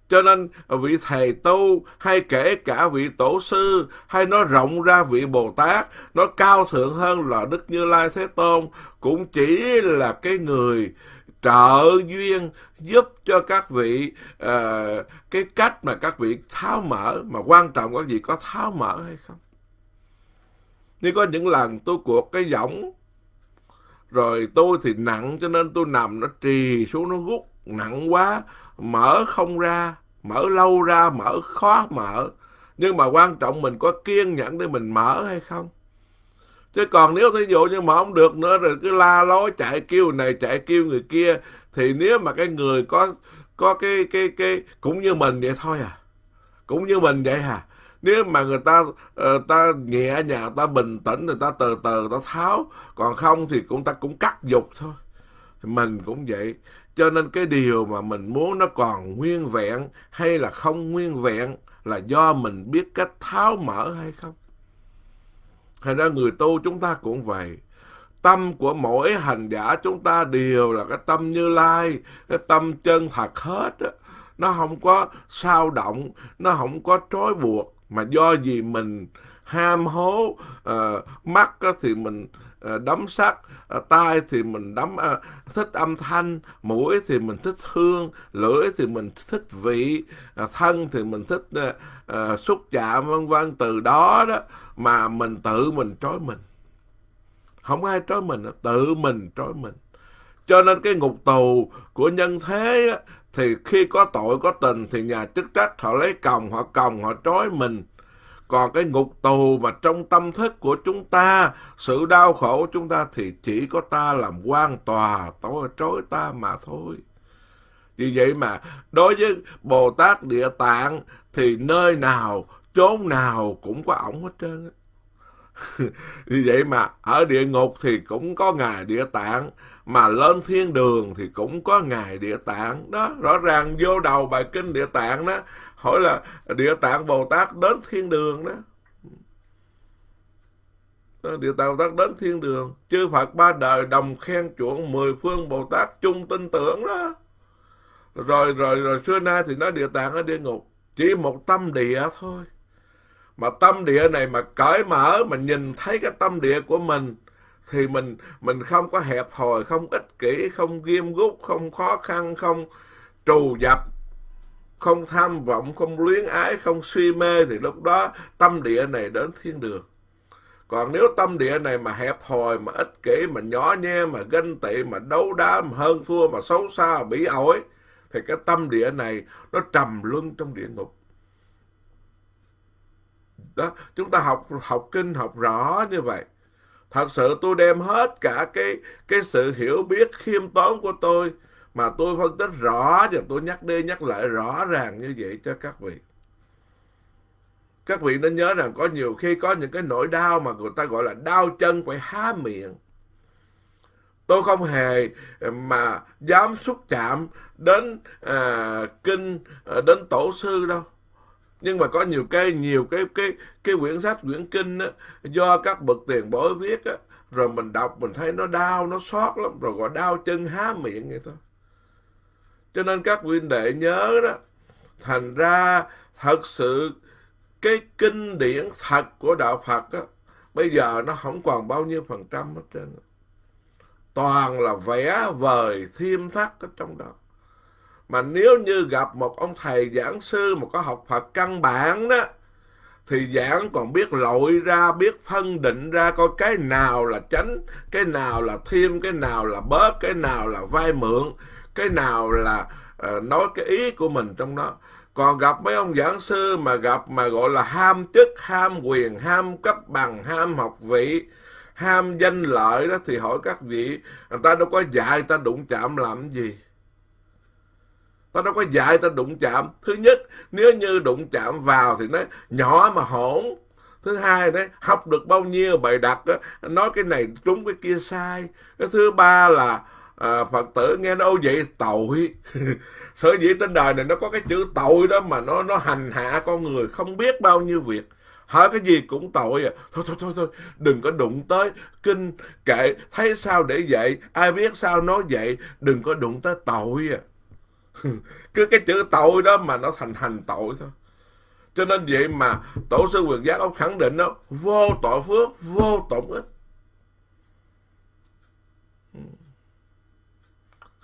cho nên vị thầy tu hay kể cả vị tổ sư hay nói rộng ra vị Bồ Tát, nó cao thượng hơn là Đức Như Lai Thế Tôn cũng chỉ là cái người trợ duyên giúp cho các vị uh, cái cách mà các vị tháo mở mà quan trọng các vị có tháo mở hay không. Như có những lần tôi cuộc cái giọng rồi tôi thì nặng cho nên tôi nằm nó trì xuống nó gút nặng quá mở không ra mở lâu ra mở khó mở nhưng mà quan trọng mình có kiên nhẫn để mình mở hay không chứ còn nếu thí dụ như mà không được nữa rồi cứ la lối chạy kêu này chạy kêu người kia thì nếu mà cái người có có cái cái cái cũng như mình vậy thôi à cũng như mình vậy à nếu mà người ta người ta nhẹ nhàng ta bình tĩnh người ta từ từ ta tháo còn không thì cũng ta cũng cắt dục thôi mình cũng vậy cho nên cái điều mà mình muốn nó còn nguyên vẹn hay là không nguyên vẹn là do mình biết cách tháo mở hay không. Thành ra người tu chúng ta cũng vậy. Tâm của mỗi hành giả chúng ta đều là cái tâm như lai, cái tâm chân thật hết. Đó. Nó không có sao động, nó không có trói buộc. Mà do gì mình ham hố, uh, ờ, mắt thì mình Ờ, đấm sắc ờ, tai thì mình đấm ờ, thích âm thanh mũi thì mình thích hương lưỡi thì mình thích vị thân thì mình thích xúc chạm vân vân từ đó đó mà mình tự mình trói mình không ai trói mình tự mình trói mình cho nên cái ngục tù của nhân thế thì khi có tội có tình thì nhà chức trách họ lấy còng họ còng họ trói mình còn cái ngục tù mà trong tâm thức của chúng ta, sự đau khổ của chúng ta thì chỉ có ta làm quan tòa tối trối ta mà thôi. Vì vậy mà đối với Bồ Tát Địa Tạng thì nơi nào, chốn nào cũng có ổng hết trơn. Vì vậy mà ở địa ngục thì cũng có Ngài Địa Tạng, mà lên thiên đường thì cũng có Ngài Địa Tạng. Đó, rõ ràng vô đầu bài kinh Địa Tạng đó, hỏi là địa tạng bồ tát đến thiên đường đó Địa Tạng Bồ Tát đến thiên đường Chư Phật ba đời đồng khen chuộng Mười phương Bồ Tát chung tin tưởng đó Rồi rồi rồi xưa nay thì nói địa tạng ở địa ngục Chỉ một tâm địa thôi Mà tâm địa này mà cởi mở mà nhìn thấy cái tâm địa của mình Thì mình mình không có hẹp hòi Không ích kỷ, không ghim gút Không khó khăn, không trù dập không tham vọng, không luyến ái, không suy mê thì lúc đó tâm địa này đến thiên đường. Còn nếu tâm địa này mà hẹp hòi, mà ích kỷ, mà nhỏ nhe, mà ganh tị, mà đấu đá, mà hơn thua, mà xấu xa, mà bỉ ổi, thì cái tâm địa này nó trầm luân trong địa ngục. Đó, chúng ta học học kinh học rõ như vậy. Thật sự tôi đem hết cả cái cái sự hiểu biết khiêm tốn của tôi mà tôi phân tích rõ và tôi nhắc đi nhắc lại rõ ràng như vậy cho các vị các vị nên nhớ rằng có nhiều khi có những cái nỗi đau mà người ta gọi là đau chân phải há miệng tôi không hề ờ, mà dám xúc chạm đến à, kinh à, đến tổ sư đâu nhưng mà có nhiều cái nhiều cái cái cái quyển sách quyển kinh á, do các bậc tiền bối viết á, rồi mình đọc mình thấy nó đau nó xót lắm rồi gọi đau chân há miệng vậy thôi cho nên các vị đệ nhớ đó thành ra thật sự cái kinh điển thật của đạo Phật đó, bây giờ nó không còn bao nhiêu phần trăm hết trơn toàn là vẽ vời thêm thắt ở trong đó mà nếu như gặp một ông thầy giảng sư mà có học Phật căn bản đó thì giảng còn biết lội ra biết phân định ra coi cái nào là tránh cái nào là thêm cái nào là bớt cái nào là vay mượn cái nào là uh, nói cái ý của mình trong đó còn gặp mấy ông giảng sư mà gặp mà gọi là ham chức ham quyền ham cấp bằng ham học vị ham danh lợi đó thì hỏi các vị người ta đâu có dạy ta đụng chạm làm gì ta đâu có dạy ta đụng chạm thứ nhất nếu như đụng chạm vào thì nó nhỏ mà hỗn thứ hai đấy học được bao nhiêu bài đặt đó, nói cái này trúng cái kia sai cái thứ ba là à, phật tử nghe đâu vậy tội sở dĩ trên đời này nó có cái chữ tội đó mà nó nó hành hạ con người không biết bao nhiêu việc hả cái gì cũng tội à thôi thôi thôi thôi đừng có đụng tới kinh kệ thấy sao để vậy ai biết sao nói vậy đừng có đụng tới tội à cứ cái chữ tội đó mà nó thành hành tội thôi cho nên vậy mà tổ sư quyền giác ông khẳng định đó vô tội phước vô tội ích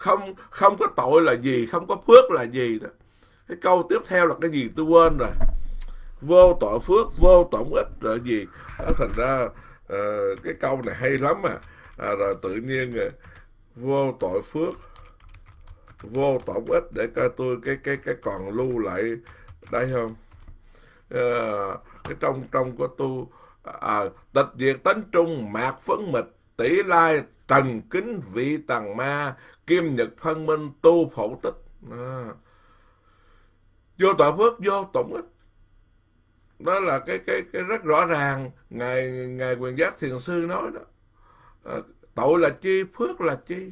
không không có tội là gì không có phước là gì đó cái câu tiếp theo là cái gì tôi quên rồi vô tội phước vô tội ích rồi gì đó, thành ra uh, cái câu này hay lắm mà à rồi tự nhiên ờ, vô tội phước vô tổng ích để coi tôi cái cái cái còn lưu lại đây không uh, cái trong trong của tôi à, tịch diệt tánh trung mạc phấn mịch tỷ lai trần kính vị tần ma kim nhật phân minh tu phổ tích à. vô tội phước vô tổng ích đó là cái cái cái rất rõ ràng ngài ngài quyền giác thiền sư nói đó à, tội là chi phước là chi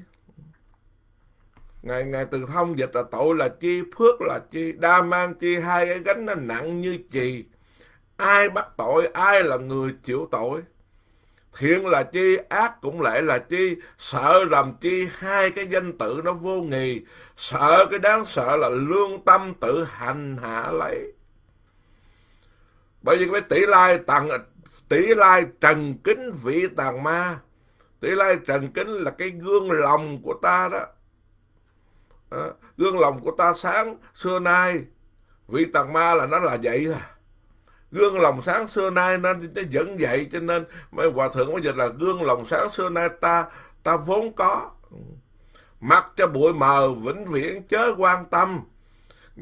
ngài ngài từ thông dịch là tội là chi phước là chi đa mang chi hai cái gánh nó nặng như chì ai bắt tội ai là người chịu tội thiện là chi ác cũng lại là chi sợ làm chi hai cái danh tự nó vô nghi sợ cái đáng sợ là lương tâm tự hành hạ lấy bởi vì cái tỷ lai tàng tỷ lai trần kính vị tàng ma tỷ lai trần kính là cái gương lòng của ta đó gương lòng của ta sáng xưa nay vị tàng ma là nó là vậy à gương lòng sáng xưa nay nên nó vẫn vậy cho nên mấy hòa thượng mới dịch là gương lòng sáng xưa nay ta ta vốn có mặc cho bụi mờ vĩnh viễn chớ quan tâm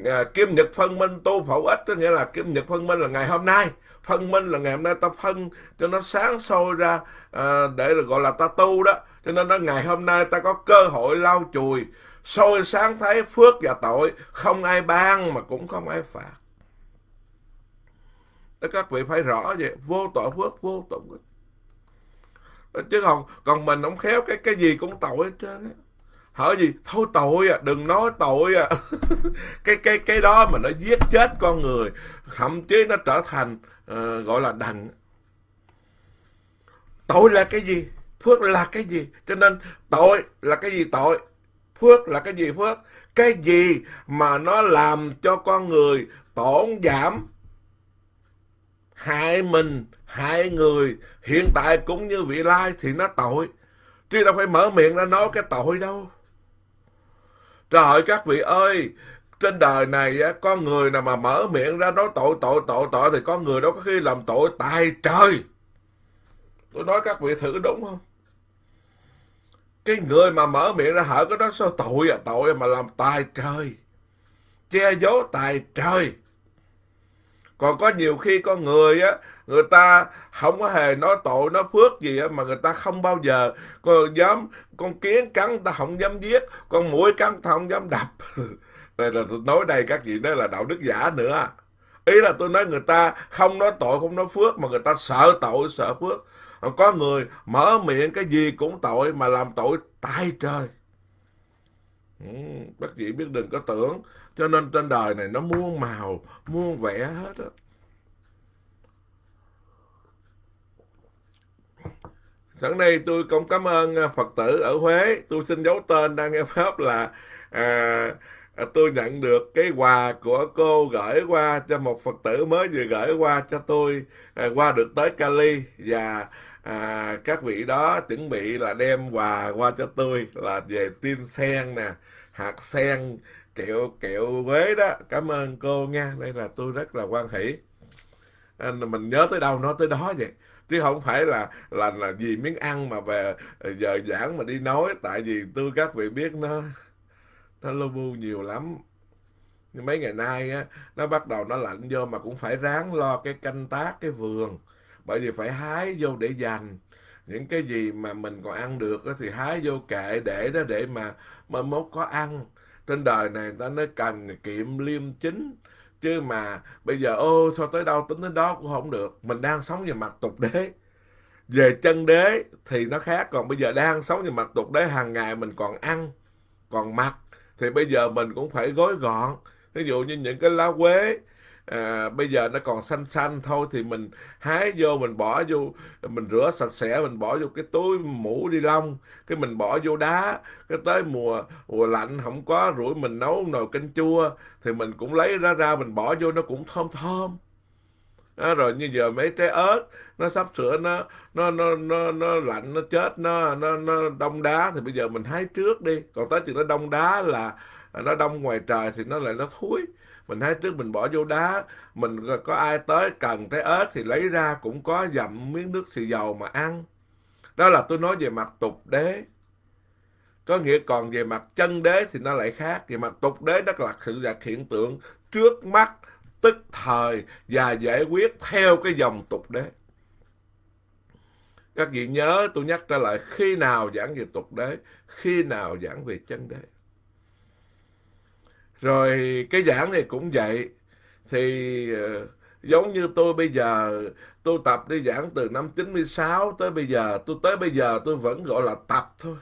à, kim nhật phân minh tu phổ ích có nghĩa là kim nhật phân minh là ngày hôm nay phân minh là ngày hôm nay ta phân cho nó sáng sôi ra à, để gọi là ta tu đó cho nên nó ngày hôm nay ta có cơ hội lau chùi sôi sáng thấy phước và tội không ai ban mà cũng không ai phạt đó, các vị phải rõ vậy vô tội phước vô tội chứ không còn mình không khéo cái cái gì cũng tội hết trơn á hở gì thôi tội à đừng nói tội à cái cái cái đó mà nó giết chết con người thậm chí nó trở thành uh, gọi là đành tội là cái gì phước là cái gì cho nên tội là cái gì tội phước là cái gì phước cái gì mà nó làm cho con người tổn giảm hại mình hại người hiện tại cũng như vị lai thì nó tội chứ đâu phải mở miệng ra nói cái tội đâu trời ơi các vị ơi trên đời này có người nào mà mở miệng ra nói tội tội tội tội thì con người đó có khi làm tội tại trời tôi nói các vị thử đúng không cái người mà mở miệng ra hỏi cái đó sao tội à tội mà làm tài trời che giấu tài trời còn có nhiều khi con người á người ta không có hề nói tội nói phước gì á mà người ta không bao giờ con dám con kiến cắn ta không dám giết con mũi cắn ta không dám đập đây là tôi nói đây các vị đó là đạo đức giả nữa ý là tôi nói người ta không nói tội không nói phước mà người ta sợ tội sợ phước có người mở miệng cái gì cũng tội mà làm tội tại trời ừ, các vị biết đừng có tưởng cho nên trên đời này nó muôn màu, muôn vẻ hết á. Sẵn đây tôi cũng cảm ơn à, Phật tử ở Huế. Tôi xin giấu tên đang nghe Pháp là à, à, tôi nhận được cái quà của cô gửi qua cho một Phật tử mới vừa gửi qua cho tôi à, qua được tới Cali và à, các vị đó chuẩn bị là đem quà qua cho tôi là về tim sen nè, hạt sen kẹo kẹo quế đó cảm ơn cô nha đây là tôi rất là quan hỷ anh à, mình nhớ tới đâu nói tới đó vậy chứ không phải là là là vì miếng ăn mà về à, giờ giảng mà đi nói tại vì tôi các vị biết nó nó lu bu nhiều lắm mấy ngày nay á, nó bắt đầu nó lạnh vô mà cũng phải ráng lo cái canh tác cái vườn bởi vì phải hái vô để dành những cái gì mà mình còn ăn được thì hái vô kệ để đó để mà mà mốt có ăn trên đời này người ta nói cần kiệm liêm chính chứ mà bây giờ ô sao tới đâu tính đến đó cũng không được mình đang sống về mặt tục đế về chân đế thì nó khác còn bây giờ đang sống về mặt tục đế hàng ngày mình còn ăn còn mặc thì bây giờ mình cũng phải gói gọn ví dụ như những cái lá quế à, bây giờ nó còn xanh xanh thôi thì mình hái vô mình bỏ vô mình rửa sạch sẽ mình bỏ vô cái túi mũ đi lông cái mình bỏ vô đá cái tới mùa mùa lạnh không có rủi mình nấu nồi canh chua thì mình cũng lấy ra ra mình bỏ vô nó cũng thơm thơm đó, rồi như giờ mấy trái ớt nó sắp sửa nó nó nó nó, nó lạnh nó chết nó, nó nó đông đá thì bây giờ mình hái trước đi còn tới chừng nó đông đá là nó đông ngoài trời thì nó lại nó thúi mình thấy trước mình bỏ vô đá mình có ai tới cần trái ớt thì lấy ra cũng có dặm miếng nước xì dầu mà ăn đó là tôi nói về mặt tục đế có nghĩa còn về mặt chân đế thì nó lại khác về mặt tục đế đó là sự vật hiện tượng trước mắt tức thời và giải quyết theo cái dòng tục đế các vị nhớ tôi nhắc trở lại khi nào giảng về tục đế khi nào giảng về chân đế rồi cái giảng này cũng vậy thì uh, giống như tôi bây giờ tôi tập đi giảng từ năm 96 tới bây giờ tôi tới bây giờ tôi vẫn gọi là tập thôi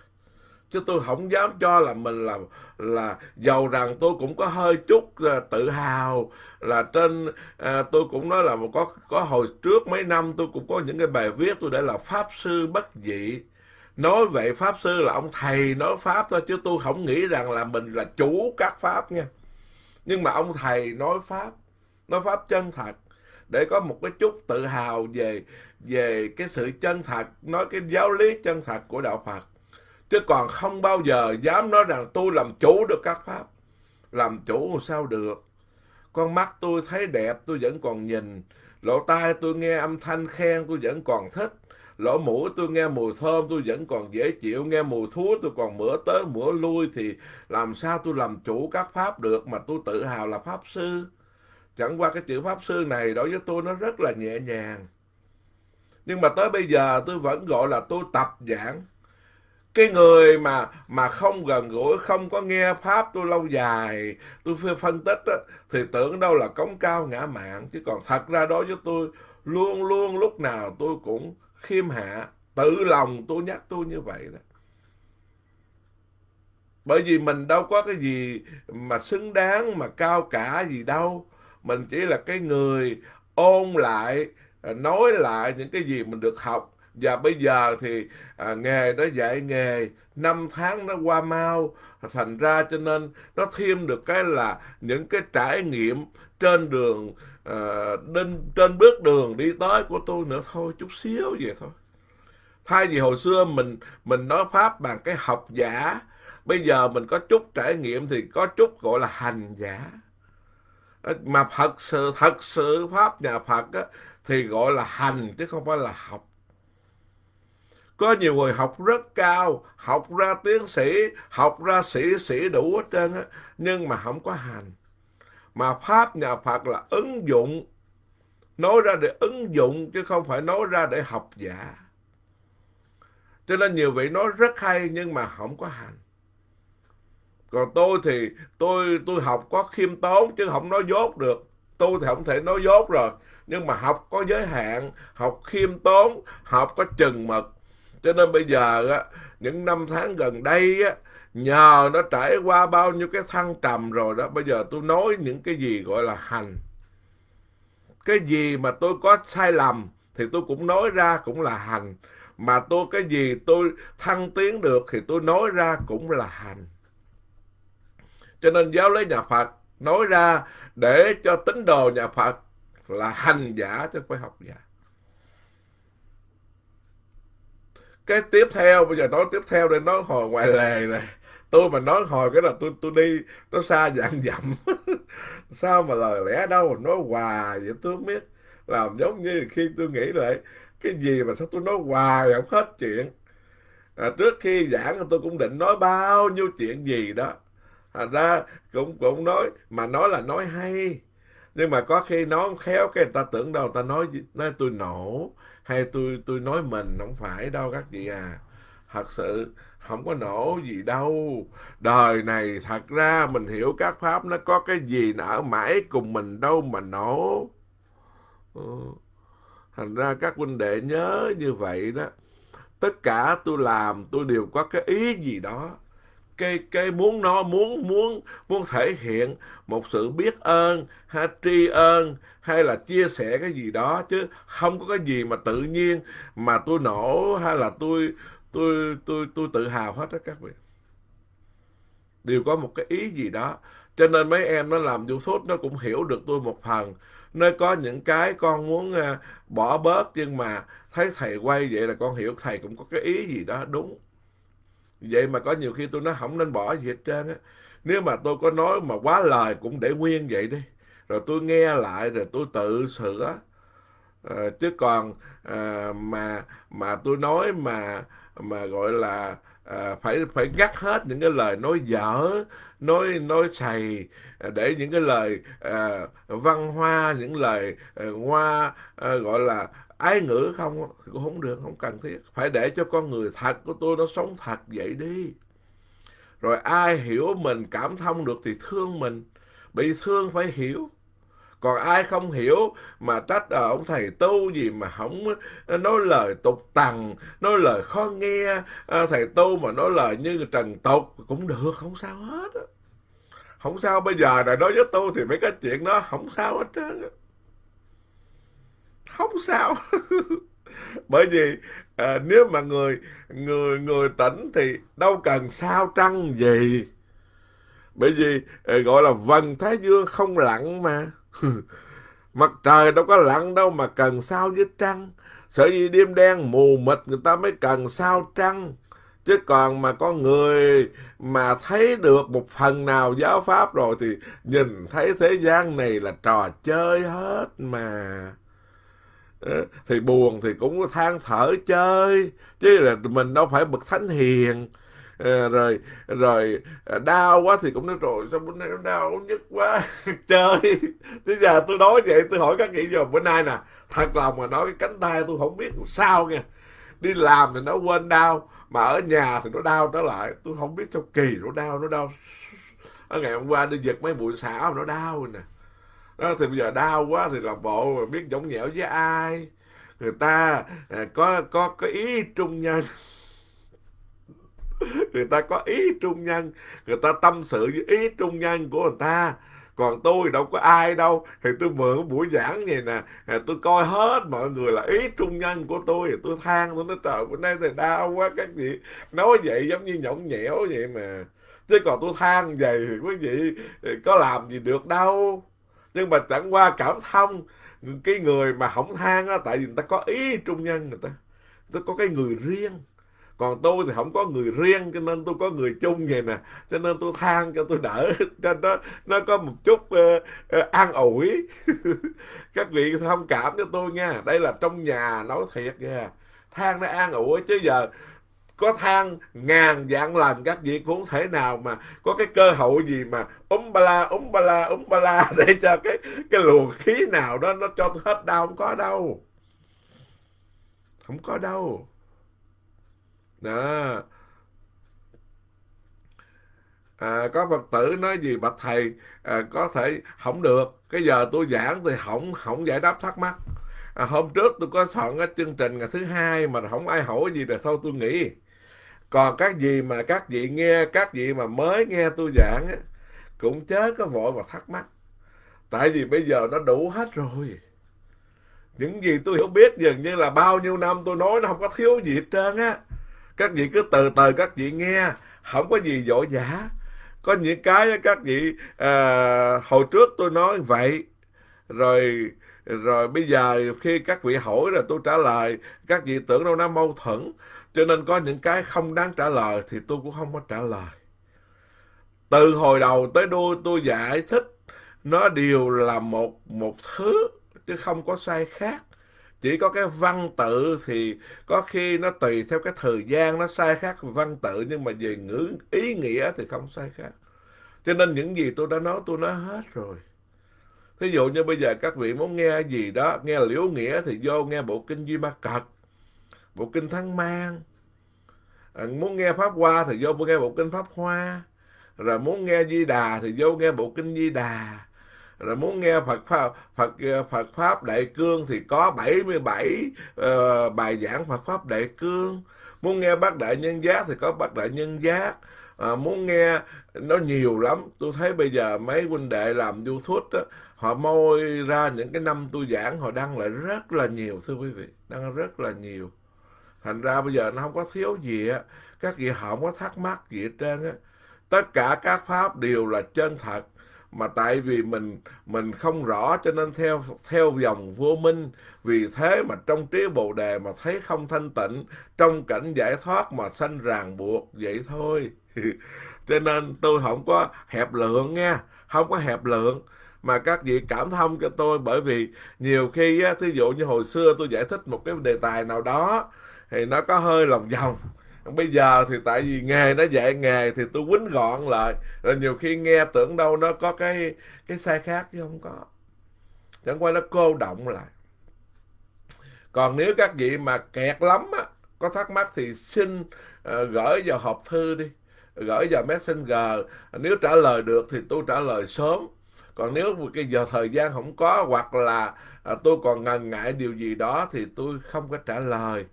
chứ tôi không dám cho là mình là là giàu rằng tôi cũng có hơi chút là ờ, tự hào là trên à, tôi cũng nói là có có hồi trước mấy năm tôi cũng có những cái bài viết tôi để là pháp sư bất dị nói về pháp sư là ông thầy nói pháp thôi chứ tôi không nghĩ rằng là mình là chủ các pháp nha nhưng mà ông thầy nói pháp nói pháp chân thật để có một cái chút tự hào về về cái sự chân thật nói cái giáo lý chân thật của đạo Phật chứ còn không bao giờ dám nói rằng tôi làm chủ được các pháp làm chủ sao được con mắt tôi thấy đẹp tôi vẫn còn nhìn lỗ tai tôi nghe âm thanh khen tôi vẫn còn thích lỗ mũi tôi nghe mùi thơm tôi vẫn còn dễ chịu nghe mùi thuốc tôi còn mửa tới mửa lui thì làm sao tôi làm chủ các pháp được mà tôi tự hào là pháp sư chẳng qua cái chữ pháp sư này đối với tôi nó rất là nhẹ nhàng nhưng mà tới bây giờ tôi vẫn gọi là tôi tập giảng cái người mà mà không gần gũi không có nghe pháp tôi lâu dài tôi phân tích đó, thì tưởng đâu là cống cao ngã mạng chứ còn thật ra đối với tôi luôn luôn lúc nào tôi cũng khiêm hạ tự lòng tôi nhắc tôi như vậy đó bởi vì mình đâu có cái gì mà xứng đáng mà cao cả gì đâu mình chỉ là cái người ôn lại à, nói lại những cái gì mình được học và bây giờ thì à, nghề nó dạy nghề năm tháng nó qua mau thành ra cho nên nó thêm được cái là những cái trải nghiệm trên đường à, ờ, đến trên bước đường đi tới của tôi nữa thôi chút xíu vậy thôi thay vì hồi xưa mình mình nói pháp bằng cái học giả bây giờ mình có chút trải nghiệm thì có chút gọi là hành giả ờ, mà thật sự thật sự pháp nhà Phật á, thì gọi là hành chứ không phải là học có nhiều người học rất cao học ra tiến sĩ học ra sĩ sĩ đủ hết trơn á nhưng mà không có hành mà Pháp nhà Phật là ứng dụng, nói ra để ứng dụng chứ không phải nói ra để học giả. Cho nên nhiều vị nói rất hay nhưng mà không có hành. Còn tôi thì tôi tôi học có khiêm tốn chứ không nói dốt được. Tôi thì không thể nói dốt rồi. Nhưng mà học có giới hạn, học khiêm tốn, học có chừng mực. Cho nên bây giờ á, những năm tháng gần đây á, nhờ nó trải qua bao nhiêu cái thăng trầm rồi đó bây giờ tôi nói những cái gì gọi là hành cái gì mà tôi có sai lầm thì tôi cũng nói ra cũng là hành mà tôi cái gì tôi thăng tiến được thì tôi nói ra cũng là hành cho nên giáo lý nhà phật nói ra để cho tín đồ nhà phật là hành giả chứ phải học giả cái tiếp theo bây giờ nói tiếp theo đây nói hồi ngoài lề này tôi mà nói hồi cái là tôi tôi đi nó xa dặn dặm sao mà lời lẽ đâu mà nói hoài vậy tôi không biết làm giống như khi tôi nghĩ lại cái gì mà sao tôi nói hoài không hết chuyện à, trước khi giảng tôi cũng định nói bao nhiêu chuyện gì đó thành ra cũng cũng nói mà nói là nói hay nhưng mà có khi nói khéo cái người ta tưởng đâu ta nói nói tôi nổ hay tôi tôi nói mình không phải đâu các chị à thật sự không có nổ gì đâu đời này thật ra mình hiểu các pháp nó có cái gì nở mãi cùng mình đâu mà nổ ừ. thành ra các huynh đệ nhớ như vậy đó tất cả tôi làm tôi đều có cái ý gì đó cái cái muốn nó muốn muốn muốn thể hiện một sự biết ơn hay tri ân hay là chia sẻ cái gì đó chứ không có cái gì mà tự nhiên mà tôi nổ hay là tôi tôi tôi tôi tự hào hết đó các vị đều có một cái ý gì đó cho nên mấy em nó làm youtube nó cũng hiểu được tôi một phần nơi có những cái con muốn à, bỏ bớt nhưng mà thấy thầy quay vậy là con hiểu thầy cũng có cái ý gì đó đúng vậy mà có nhiều khi tôi nói không nên bỏ gì hết trơn á nếu mà tôi có nói mà quá lời cũng để nguyên vậy đi rồi tôi nghe lại rồi tôi tự sửa à, chứ còn à, mà mà tôi nói mà mà gọi là à, phải phải gắt hết những cái lời nói dở nói nói xày à, để những cái lời à, văn hoa những lời à, hoa à, gọi là ái ngữ không cũng không được không cần thiết phải để cho con người thật của tôi nó sống thật vậy đi rồi ai hiểu mình cảm thông được thì thương mình bị thương phải hiểu còn ai không hiểu mà trách à, ông thầy tu gì mà không ờ, nói lời tục tằng nói lời khó nghe ờ, thầy tu mà nói lời như trần tục cũng được không sao hết không sao bây giờ này nói với tu thì mấy cái chuyện đó không sao hết trơn không sao bởi vì à, nếu mà người người người tỉnh thì đâu cần sao trăng gì bởi vì à, gọi là vần thái dương không lặng mà Mặt trời đâu có lặn đâu mà cần sao với trăng. Sở dĩ đêm đen mù mịt người ta mới cần sao trăng. Chứ còn mà có người mà thấy được một phần nào giáo pháp rồi thì nhìn thấy thế gian này là trò chơi hết mà. Thì buồn thì cũng than thở chơi. Chứ là mình đâu phải bậc thánh hiền. Ờ, rồi rồi ờ, đau quá thì cũng nói rồi sao bữa nay nó đau nhất quá trời Thế giờ tôi nói vậy tôi hỏi các chị giờ bữa nay nè thật lòng mà nói cái cánh tay tôi không biết sao nha đi làm thì nó quên đau mà ở nhà thì nó đau trở lại tôi không biết trong kỳ nó đau nó đau ở ngày hôm qua đi giật mấy bụi xả nó đau rồi nè đó thì bây giờ đau quá thì làm bộ biết giống nhẽo với ai người ta ờ, có có có ý trung nhân người ta có ý trung nhân người ta tâm sự với ý trung nhân của người ta còn tôi đâu có ai đâu thì tôi mượn buổi giảng này nè tôi coi hết mọi người là ý trung nhân của tôi thì tôi than tôi nói trời bữa nay thì đau quá các vị nói vậy giống như nhõng nhẽo vậy mà chứ còn tôi than vậy thì quý vị có làm gì được đâu nhưng mà chẳng qua cảm thông cái người mà không than á tại vì người ta có ý trung nhân người ta người ta có cái người riêng còn tôi thì không có người riêng cho nên tôi có người chung vậy nè cho nên tôi than cho tôi đỡ cho nó nó có một chút uh, uh, an ủi các vị thông cảm cho tôi nha đây là trong nhà nói thiệt nha than nó an ủi chứ giờ có than ngàn dạng lần các vị cũng thể nào mà có cái cơ hội gì mà úm um ba la úm um ba la úm um ba la để cho cái cái luồng khí nào đó nó cho hết đau không có đâu không có đâu đó à, có phật tử nói gì bạch thầy à, có thể không được cái giờ tôi giảng thì không không giải đáp thắc mắc à, hôm trước tôi có soạn cái chương trình ngày thứ hai mà không ai hỏi gì rồi thôi tôi nghĩ còn các gì mà các vị nghe các vị mà mới nghe tôi giảng á, cũng chớ có vội mà thắc mắc tại vì bây giờ nó đủ hết rồi những gì tôi hiểu biết dường như là bao nhiêu năm tôi nói nó không có thiếu gì hết trơn á các vị cứ từ từ các vị nghe không có gì dỗ giả có những cái các vị à, hồi trước tôi nói vậy rồi rồi bây giờ khi các vị hỏi rồi tôi trả lời các vị tưởng đâu nó mâu thuẫn cho nên có những cái không đáng trả lời thì tôi cũng không có trả lời từ hồi đầu tới đuôi tôi giải thích nó đều là một một thứ chứ không có sai khác chỉ có cái văn tự thì có khi nó tùy theo cái thời gian nó sai khác văn tự nhưng mà về ngữ ý nghĩa thì không sai khác cho nên những gì tôi đã nói tôi nói hết rồi thí dụ như bây giờ các vị muốn nghe gì đó nghe liễu nghĩa thì vô nghe bộ kinh duy ma cật bộ kinh thắng mang à, muốn nghe pháp hoa thì vô nghe bộ kinh pháp hoa rồi muốn nghe di đà thì vô nghe bộ kinh di đà rồi muốn nghe Phật pháp Phật ờ, Phật pháp đại cương thì có 77 uh, ờ, bài giảng Phật pháp đại cương muốn nghe bác đại nhân giác thì có bác đại nhân giác à, muốn nghe nó nhiều lắm tôi thấy bây giờ mấy huynh đệ làm youtube đó, họ môi ra những cái năm tôi giảng họ đăng lại rất là nhiều thưa quý vị đăng rất là nhiều thành ra bây giờ nó không có thiếu gì á các vị họ không có thắc mắc gì hết trơn á tất cả các pháp đều là chân thật mà tại vì mình mình không rõ cho nên theo theo dòng vô minh vì thế mà trong trí bồ đề mà thấy không thanh tịnh trong cảnh giải thoát mà sanh ràng buộc vậy thôi cho nên tôi không có hẹp lượng nha không có hẹp lượng mà các vị cảm thông cho tôi bởi vì nhiều khi á, thí dụ như hồi xưa tôi giải thích một cái đề tài nào đó thì nó có hơi lòng vòng bây giờ thì tại vì nghề nó dạy nghề thì tôi quýnh gọn lại rồi nhiều khi nghe tưởng đâu nó có cái cái sai khác chứ không có chẳng qua nó cô động lại còn nếu các vị mà kẹt lắm á có thắc mắc thì xin uh, gửi vào hộp thư đi gửi vào messenger nếu trả lời được thì tôi trả lời sớm còn nếu cái giờ thời gian không có hoặc là à, tôi còn ngần ngại điều gì đó thì tôi không có trả lời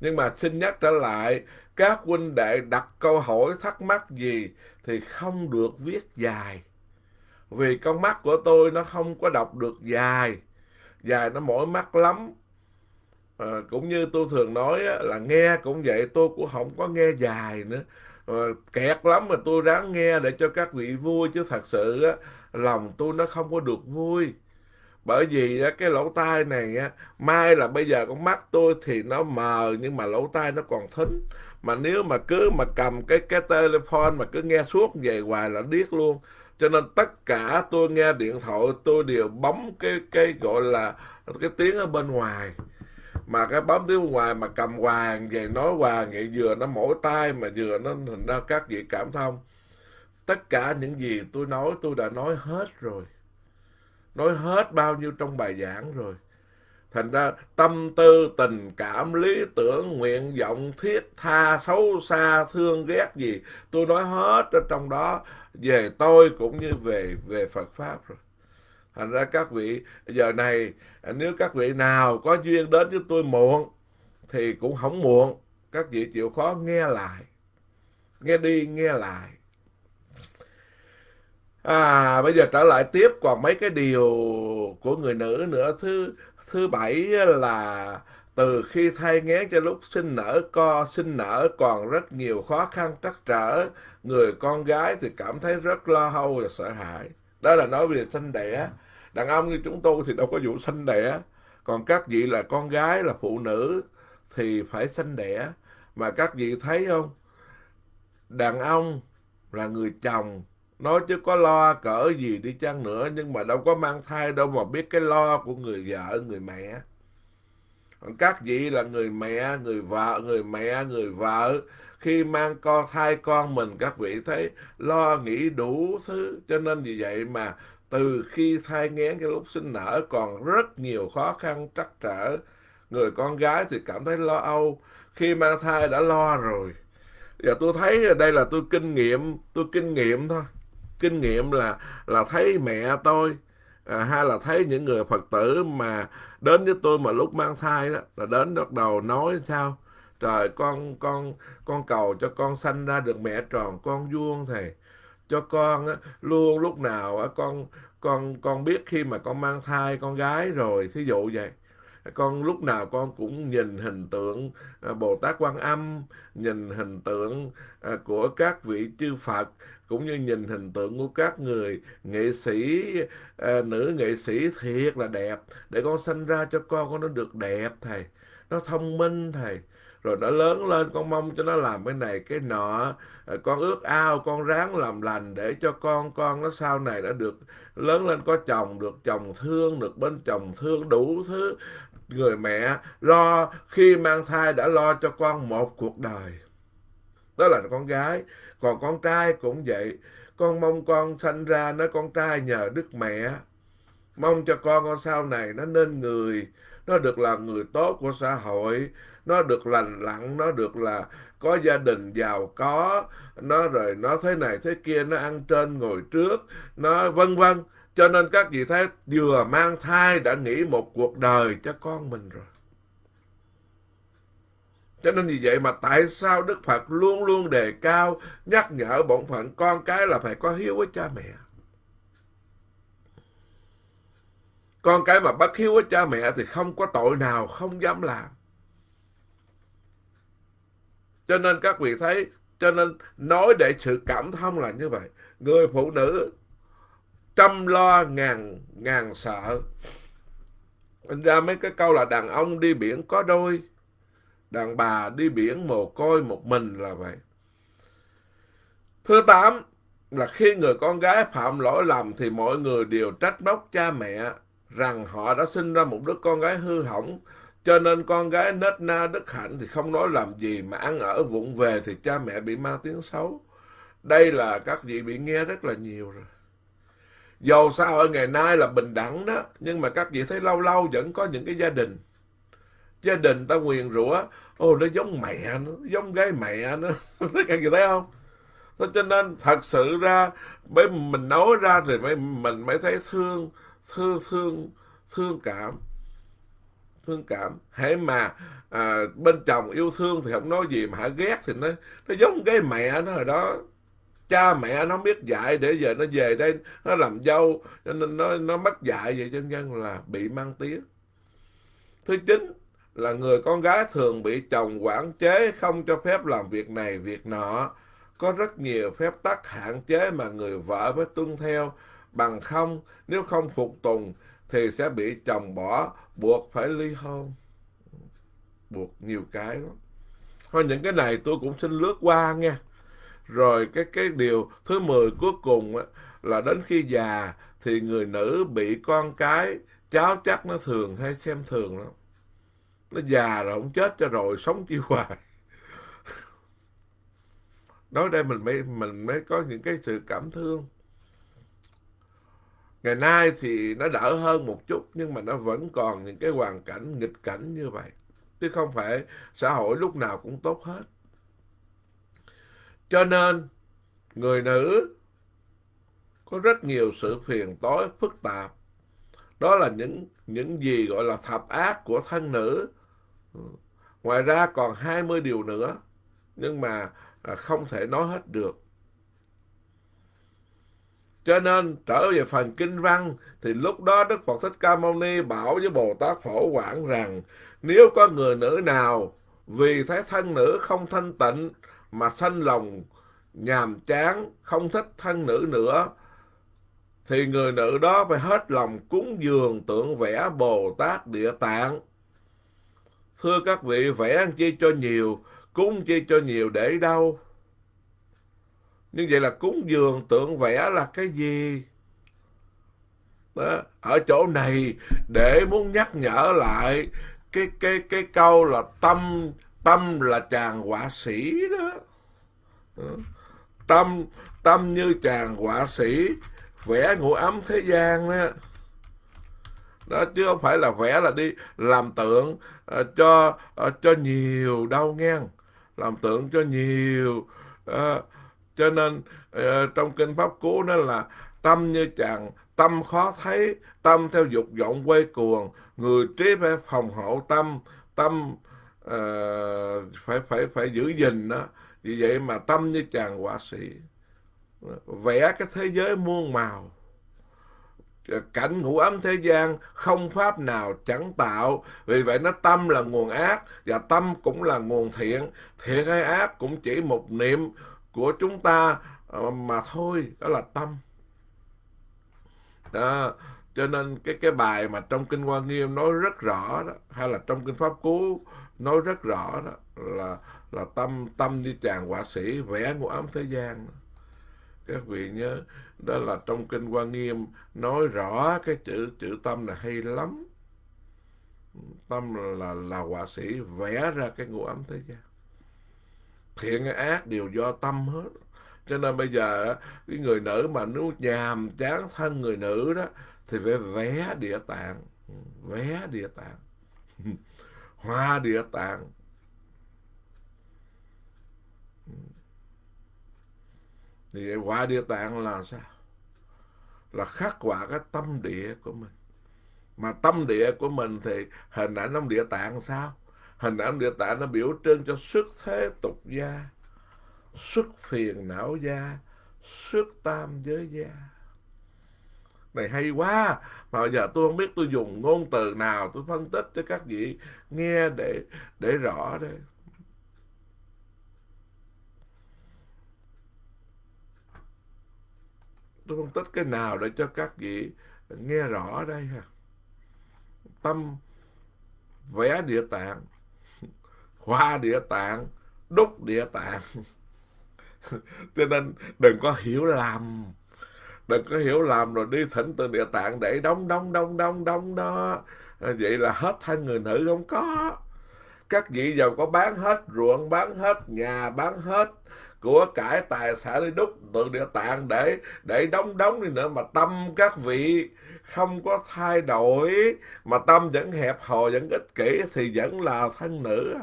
nhưng mà xin nhắc trở lại các huynh đệ đặt câu hỏi thắc mắc gì thì không được viết dài. Vì con mắt của tôi nó không có đọc được dài. Dài nó mỏi mắt lắm. À, cũng như tôi thường nói là nghe cũng vậy tôi cũng không có nghe dài nữa. À, kẹt lắm mà tôi ráng nghe để cho các vị vui chứ thật sự á, lòng tôi nó không có được vui bởi vì cái lỗ tai này mai là bây giờ con mắt tôi thì nó mờ nhưng mà lỗ tai nó còn thính mà nếu mà cứ mà cầm cái cái telephone mà cứ nghe suốt về hoài là điếc luôn cho nên tất cả tôi nghe điện thoại tôi đều bấm cái cái gọi là cái tiếng ở bên ngoài mà cái bấm tiếng bên ngoài mà cầm hoài vậy nói hoài vậy vừa nó mỏi tai mà vừa nó thành ra các vị cảm thông tất cả những gì tôi nói tôi đã nói hết rồi nói hết bao nhiêu trong bài giảng rồi Thành ra tâm tư, tình cảm, lý tưởng, nguyện vọng, thiết tha, xấu xa, thương ghét gì. Tôi nói hết ở trong đó về tôi cũng như về về Phật Pháp rồi. Thành ra các vị, giờ này nếu các vị nào có duyên đến với tôi muộn thì cũng không muộn. Các vị chịu khó nghe lại, nghe đi nghe lại. À, bây giờ trở lại tiếp còn mấy cái điều của người nữ nữa. Thứ thứ bảy là từ khi thai nghén cho lúc sinh nở co sinh nở còn rất nhiều khó khăn trắc trở người con gái thì cảm thấy rất lo âu và sợ hãi đó là nói về sinh đẻ đàn ông như chúng tôi thì đâu có vụ sinh đẻ còn các vị là con gái là phụ nữ thì phải sinh đẻ mà các vị thấy không đàn ông là người chồng nói chứ có lo cỡ gì đi chăng nữa nhưng mà đâu có mang thai đâu mà biết cái lo của người vợ người mẹ các vị là người mẹ người vợ người mẹ người vợ khi mang con thai con mình các vị thấy lo nghĩ đủ thứ cho nên vì vậy mà từ khi thai nghén cái lúc sinh nở còn rất nhiều khó khăn trắc trở người con gái thì cảm thấy lo âu khi mang thai đã lo rồi và tôi thấy đây là tôi kinh nghiệm tôi kinh nghiệm thôi kinh nghiệm là là thấy mẹ tôi à, hay là thấy những người phật tử mà đến với tôi mà lúc mang thai đó là đến bắt đầu nói sao trời con con con cầu cho con sanh ra được mẹ tròn con vuông thầy cho con á, luôn lúc nào á, con con con biết khi mà con mang thai con gái rồi thí dụ vậy con lúc nào con cũng nhìn hình tượng à, Bồ Tát Quan Âm, nhìn hình tượng à, của các vị chư Phật, cũng như nhìn hình tượng của các người nghệ sĩ à, nữ nghệ sĩ thiệt là đẹp để con sanh ra cho con con nó được đẹp thầy nó thông minh thầy rồi nó lớn lên con mong cho nó làm cái này cái nọ à, con ước ao con ráng làm lành để cho con con nó sau này đã được lớn lên có chồng được chồng thương được bên chồng thương đủ thứ người mẹ lo khi mang thai đã lo cho con một cuộc đời đó là con gái còn con trai cũng vậy con mong con sanh ra nó con trai nhờ đức mẹ mong cho con con sau này nó nên người nó được là người tốt của xã hội nó được lành lặn nó được là có gia đình giàu có nó rồi nó thế này thế kia nó ăn trên ngồi trước nó vân vân cho nên các vị thấy vừa mang thai đã nghĩ một cuộc đời cho con mình rồi cho nên vì vậy mà tại sao Đức Phật luôn luôn đề cao, nhắc nhở bổn phận con cái là phải có hiếu với cha mẹ. Con cái mà bất hiếu với cha mẹ thì không có tội nào không dám làm. Cho nên các vị thấy, cho nên nói để sự cảm thông là như vậy. Người phụ nữ trăm lo ngàn ngàn sợ. Anh ra mấy cái câu là đàn ông đi biển có đôi đàn bà đi biển mồ côi một mình là vậy. Thứ tám là khi người con gái phạm lỗi lầm thì mọi người đều trách móc cha mẹ rằng họ đã sinh ra một đứa con gái hư hỏng cho nên con gái nết na đức hạnh thì không nói làm gì mà ăn ở vụng về thì cha mẹ bị mang tiếng xấu. Đây là các vị bị nghe rất là nhiều rồi. Dầu sao ở ngày nay là bình đẳng đó, nhưng mà các vị thấy lâu lâu vẫn có những cái gia đình gia đình ta nguyền rủa ô nó giống mẹ nó giống gái mẹ nó tất cả chị thấy không thế cho nên thật sự ra bởi mình nói ra thì mới mình mới thấy thương thương thương thương cảm thương cảm hễ mà à, bên chồng yêu thương thì không nói gì mà hả ghét thì nó nó giống cái mẹ nó hồi đó cha mẹ nó biết dạy để giờ nó về đây nó làm dâu cho nên nó nó mất dạy vậy cho nên là bị mang tiếng thứ chín là người con gái thường bị chồng quản chế không cho phép làm việc này việc nọ có rất nhiều phép tắc hạn chế mà người vợ phải tuân theo bằng không nếu không phục tùng thì sẽ bị chồng bỏ buộc phải ly hôn buộc nhiều cái lắm thôi những cái này tôi cũng xin lướt qua nha rồi cái cái điều thứ 10 cuối cùng á, là đến khi già thì người nữ bị con cái cháu chắc nó thường hay xem thường lắm nó già rồi không chết cho rồi sống chi hoài nói đây mình mới mình mới có những cái sự cảm thương ngày nay thì nó đỡ hơn một chút nhưng mà nó vẫn còn những cái hoàn cảnh nghịch cảnh như vậy chứ không phải xã hội lúc nào cũng tốt hết cho nên người nữ có rất nhiều sự phiền tối phức tạp đó là những những gì gọi là thập ác của thân nữ Ừ. Ngoài ra còn 20 điều nữa nhưng mà à, không thể nói hết được. Cho nên trở về phần kinh văn thì lúc đó Đức Phật Thích Ca Mâu Ni bảo với Bồ Tát Phổ Quảng rằng nếu có người nữ nào vì thấy thân nữ không thanh tịnh mà sanh lòng nhàm chán không thích thân nữ nữa thì người nữ đó phải hết lòng cúng dường tượng vẽ Bồ Tát Địa Tạng Thưa các vị, vẽ ăn chi cho nhiều, cúng chia cho nhiều để đâu? Như vậy là cúng dường tượng vẽ là cái gì? Đó. Ở chỗ này để muốn nhắc nhở lại cái cái cái câu là tâm tâm là chàng họa sĩ đó. Tâm tâm như chàng họa sĩ vẽ ngũ ấm thế gian đó đó chứ không phải là vẽ là đi làm tượng uh, cho uh, cho nhiều đau ngang làm tượng cho nhiều uh, cho nên uh, trong kinh pháp cú nó là tâm như chàng tâm khó thấy tâm theo dục vọng quay cuồng người trí phải phòng hộ tâm tâm uh, phải phải phải giữ gìn đó vì vậy mà tâm như chàng họa sĩ vẽ cái thế giới muôn màu Ờ, cảnh hữu ấm thế gian không pháp nào chẳng tạo vì vậy nó tâm là nguồn ác và tâm cũng là nguồn thiện thiện hay ác cũng chỉ một niệm của chúng ta ờ, mà thôi đó là tâm đó. cho nên cái cái bài mà trong kinh hoa nghiêm nói rất rõ đó hay là trong kinh pháp cú nói rất rõ đó là là tâm tâm như chàng họa sĩ vẽ ngũ ấm thế gian các vị nhớ đó là trong kinh quan Nghiêm nói rõ cái chữ chữ tâm là hay lắm tâm là là họa sĩ vẽ ra cái ngũ ấm thế gian thiện hay ác đều do tâm hết cho nên bây giờ cái người nữ mà nếu nhàm chán thân người nữ đó thì phải vẽ địa tạng vẽ địa tạng hoa địa tạng thì quả địa tạng là sao là khắc quả cái tâm địa của mình mà tâm địa của mình thì hình ảnh ông địa tạng sao hình ảnh địa tạng nó biểu trưng cho xuất thế tục gia xuất phiền não gia xuất tam giới gia này hay quá mà giờ tôi không biết tôi dùng ngôn từ nào tôi phân tích cho các vị nghe để để rõ đây tôi phân tích cái nào để cho các vị nghe rõ đây ha tâm vẽ địa tạng hoa địa tạng đúc địa tạng cho nên đừng có hiểu lầm đừng có hiểu lầm rồi đi thỉnh từ địa tạng để đóng đóng đóng đóng đóng đó vậy là hết thân người nữ không có các vị giàu có bán hết ruộng bán hết nhà bán hết của cải tài sản đi đúc tượng địa tạng để để đóng đóng đi nữa mà tâm các vị không có thay đổi mà tâm vẫn hẹp hòi vẫn ích kỷ thì vẫn là thân nữ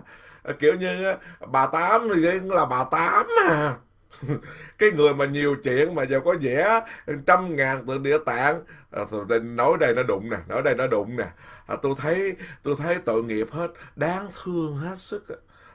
kiểu như bà tám thì vẫn là bà tám à cái người mà nhiều chuyện mà giờ có vẽ trăm ngàn tượng địa tạng à, nói đây nó đụng nè nói đây nó đụng nè à, tôi thấy tôi thấy tội nghiệp hết đáng thương hết sức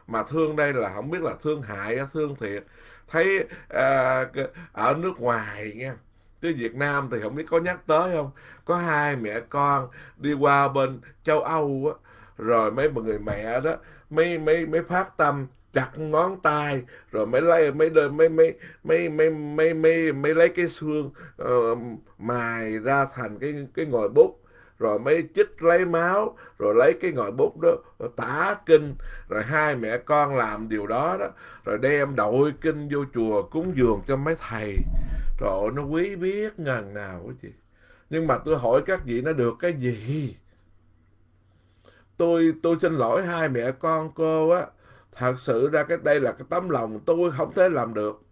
mà thương đây là không biết là thương hại hay thương thiệt thấy à, ở nước ngoài nha chứ Việt Nam thì không biết có nhắc tới không có hai mẹ con đi qua bên châu Âu á rồi mấy người mẹ đó mấy mấy mấy phát tâm chặt ngón tay rồi mới lấy mấy đơn mấy mấy mấy mấy mấy mấy mấy lấy cái xương uh, mài ra thành cái cái ngòi bút rồi mới chích lấy máu rồi lấy cái ngòi bút đó tả kinh rồi hai mẹ con làm điều đó đó rồi đem đội kinh vô chùa cúng dường cho mấy thầy rồi nó quý biết ngàn nào của chị nhưng mà tôi hỏi các vị nó được cái gì tôi tôi xin lỗi hai mẹ con cô á thật sự ra cái đây là cái tấm lòng tôi không thể làm được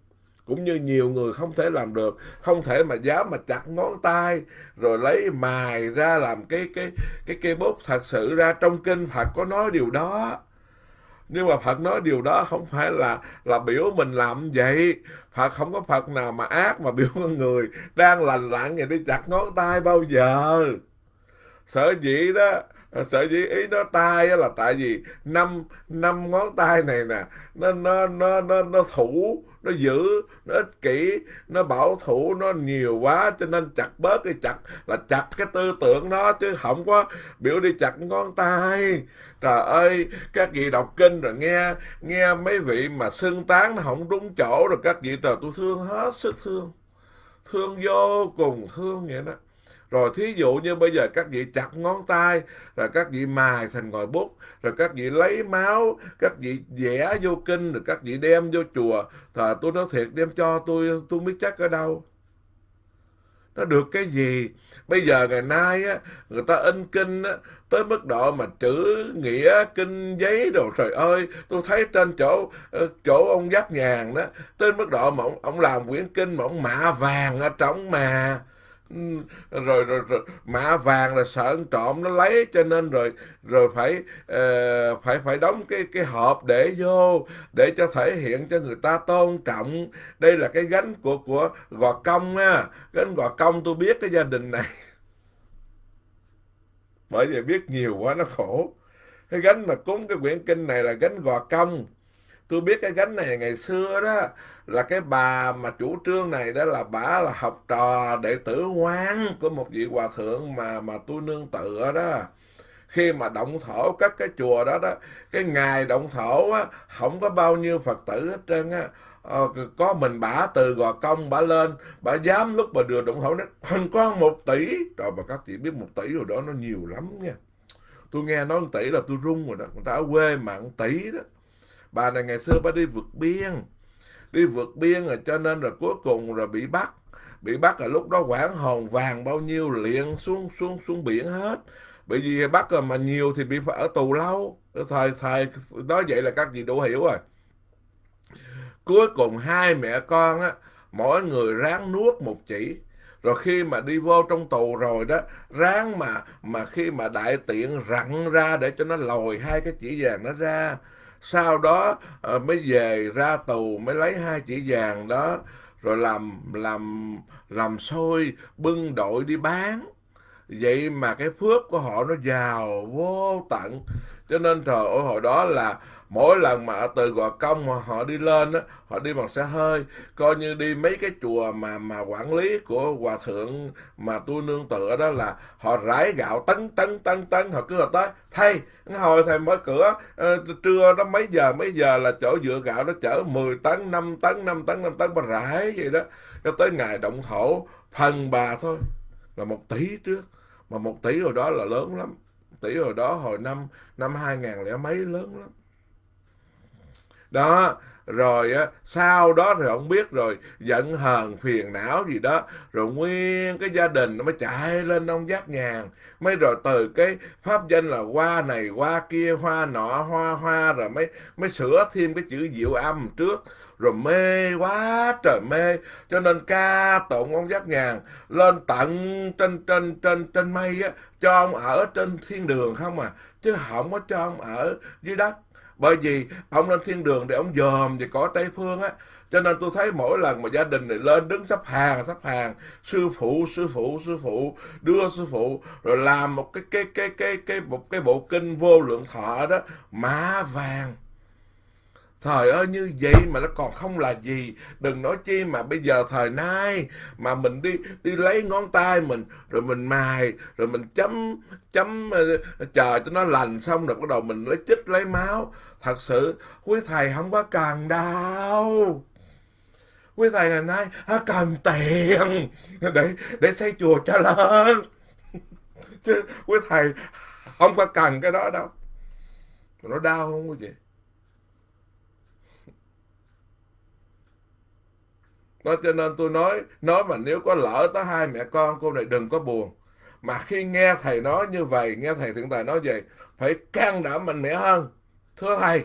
cũng như nhiều người không thể làm được không thể mà dám mà chặt ngón tay rồi lấy mài ra làm cái cái cái cây bốt thật sự ra trong kinh Phật có nói điều đó nhưng mà Phật nói điều đó không phải là là biểu mình làm vậy Phật không có Phật nào mà ác mà biểu con người đang lành lặn vậy đi chặt ngón tay bao giờ sở dĩ đó sở dĩ ý nó tay là tại vì năm năm ngón tay này nè nó nó nó nó, nó thủ nó giữ nó ích kỷ nó bảo thủ nó nhiều quá cho nên chặt bớt cái chặt là chặt cái tư tưởng nó chứ không có biểu đi chặt ngón tay trời ơi các vị đọc kinh rồi nghe nghe mấy vị mà xưng tán nó không đúng chỗ rồi các vị trời tôi thương hết sức thương thương vô cùng thương vậy đó rồi thí dụ như bây giờ các vị chặt ngón tay rồi các vị mài thành ngòi bút rồi các vị lấy máu các vị vẽ vô kinh rồi các vị đem vô chùa thờ tôi nói thiệt đem cho tôi tôi biết chắc ở đâu nó được cái gì bây giờ ngày nay á, người ta in kinh á, tới mức độ mà chữ nghĩa kinh giấy đồ trời ơi tôi thấy trên chỗ ờ, chỗ ông giáp nhàn đó tới mức độ mà ông, ông làm quyển kinh mà ông mạ vàng ở trong mà Ừ, rồi, rồi rồi mã vàng là sợ ăn trộm nó lấy cho nên rồi rồi phải uh, phải phải đóng cái cái hộp để vô để cho thể hiện cho người ta tôn trọng đây là cái gánh của của gò công á gánh gò công tôi biết cái gia đình này bởi vì biết nhiều quá nó khổ cái gánh mà cúng cái quyển kinh này là gánh gò công tôi biết cái gánh này ngày xưa đó là cái bà mà chủ trương này đó là bà là học trò đệ tử ngoan của một vị hòa thượng mà mà tôi nương tựa đó khi mà động thổ các cái chùa đó đó cái ngày động thổ á không có bao nhiêu phật tử hết trơn á ờ, có mình bả từ gò công bả lên bả dám lúc mà đưa động thổ nó hình con một tỷ rồi mà các chị biết một tỷ rồi đó nó nhiều lắm nha tôi nghe nói một tỷ là tôi rung rồi đó người ta ở quê mà một tỷ đó bà này ngày xưa bà đi vượt biên đi vượt biên rồi cho nên rồi cuối cùng rồi bị bắt bị bắt là lúc đó quảng hồn vàng bao nhiêu liền xuống xuống xuống biển hết bởi vì bắt rồi mà nhiều thì bị phải ở tù lâu thời thời nói vậy là các vị đủ hiểu rồi cuối cùng hai mẹ con á mỗi người ráng nuốt một chỉ rồi khi mà đi vô trong tù rồi đó ráng mà mà khi mà đại tiện rặn ra để cho nó lòi hai cái chỉ vàng nó ra sau đó à, mới về ra tù mới lấy hai chỉ vàng đó rồi làm làm làm xôi bưng đội đi bán vậy mà cái phước của họ nó giàu vô tận cho nên trời ơi hồi đó là mỗi lần mà từ gò công mà họ đi lên đó, họ đi bằng xe hơi coi như đi mấy cái chùa mà mà quản lý của hòa thượng mà tu nương tựa đó là họ rải gạo tấn tấn tấn tấn họ cứ họ tới thầy hồi thầy mở cửa uh, trưa đó mấy giờ mấy giờ là chỗ dựa gạo nó chở 10 tấn 5 tấn 5 tấn 5 tấn mà rải vậy đó cho tới ngày động thổ thần bà thôi là một tỷ trước mà một tỷ hồi đó là lớn lắm tỷ hồi đó hồi năm năm hai ngàn lẻ mấy lớn lắm đó rồi á sau đó thì không biết rồi giận hờn phiền não gì đó rồi nguyên cái gia đình nó mới chạy lên ông giác nhàn mới rồi từ cái pháp danh là hoa này hoa kia hoa nọ hoa hoa rồi mới mới sửa thêm cái chữ diệu âm trước rồi mê quá trời mê cho nên ca tụng ông giác nhàn lên tận trên trên trên trên mây á cho ông ở trên thiên đường không à chứ không có cho ông ở dưới đất bởi vì ông lên thiên đường để ông dòm thì có tây phương á cho nên tôi thấy mỗi lần mà gia đình này lên đứng sắp hàng sắp hàng sư phụ sư phụ sư phụ đưa sư phụ rồi làm một cái cái cái cái cái một cái bộ kinh vô lượng thọ đó mã vàng thời ơi như vậy mà nó còn không là gì đừng nói chi mà bây giờ thời nay mà mình đi đi lấy ngón tay mình rồi mình mài rồi mình chấm chấm ờ, chờ cho nó lành xong rồi bắt đầu mình lấy chích lấy máu thật sự quý thầy không có cần đâu quý thầy ngày nay à, cần tiền để để xây chùa cho lớn chứ quý thầy không có cần cái đó đâu nó đau không quý vị đó cho nên tôi nói nói mà nếu có lỡ tới hai mẹ con cô này đừng có buồn mà khi nghe thầy nói như vậy nghe thầy thượng tài nói vậy phải can đảm mạnh mẽ hơn thưa thầy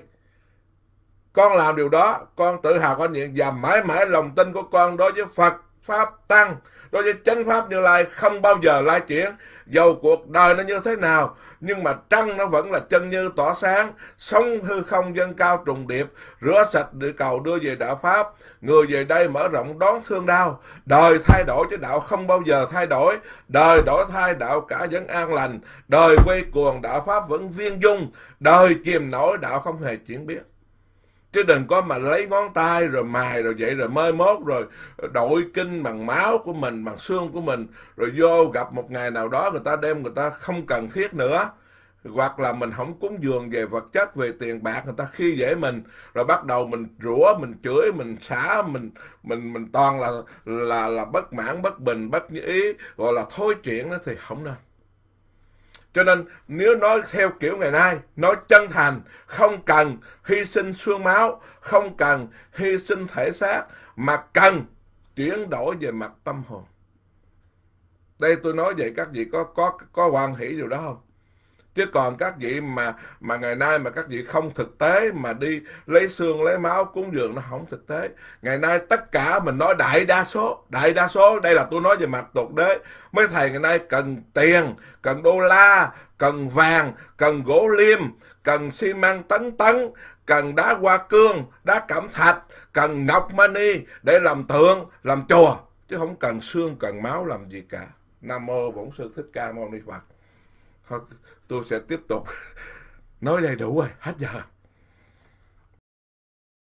con làm điều đó con tự hào con nhận và mãi mãi lòng tin của con đối với phật pháp tăng Đối với chánh pháp Như Lai không bao giờ lai chuyển, dầu cuộc đời nó như thế nào, nhưng mà trăng nó vẫn là chân như tỏa sáng, sống hư không dân cao trùng điệp, rửa sạch địa cầu đưa về đạo Pháp, người về đây mở rộng đón thương đau. Đời thay đổi chứ đạo không bao giờ thay đổi, đời đổi thay đạo cả vẫn an lành, đời quay cuồng đạo Pháp vẫn viên dung, đời chìm nổi đạo không hề chuyển biến chứ đừng có mà lấy ngón tay rồi mài rồi vậy rồi mơi mốt rồi đội kinh bằng máu của mình bằng xương của mình rồi vô gặp một ngày nào đó người ta đem người ta không cần thiết nữa hoặc là mình không cúng dường về vật chất về tiền bạc người ta khi dễ mình rồi bắt đầu mình rủa mình chửi mình xả mình mình mình toàn là là là bất mãn bất bình bất như ý gọi là thối chuyện đó thì không nên cho nên nếu nói theo kiểu ngày nay, nói chân thành, không cần hy sinh xương máu, không cần hy sinh thể xác, mà cần chuyển đổi về mặt tâm hồn. Đây tôi nói vậy các vị có có có hoàn hỷ điều đó không? chứ còn các vị mà mà ngày nay mà các vị không thực tế mà đi lấy xương lấy máu cúng dường nó không thực tế ngày nay tất cả mình nói đại đa số đại đa số đây là tôi nói về mặt tục đế mấy thầy ngày nay cần tiền cần đô la cần vàng cần gỗ liêm cần xi măng tấn tấn cần đá hoa cương đá cẩm thạch cần ngọc mani để làm tượng làm chùa chứ không cần xương cần máu làm gì cả nam mô bổn sư thích ca mâu ni phật tôi sẽ tiếp tục nói đầy đủ rồi hết giờ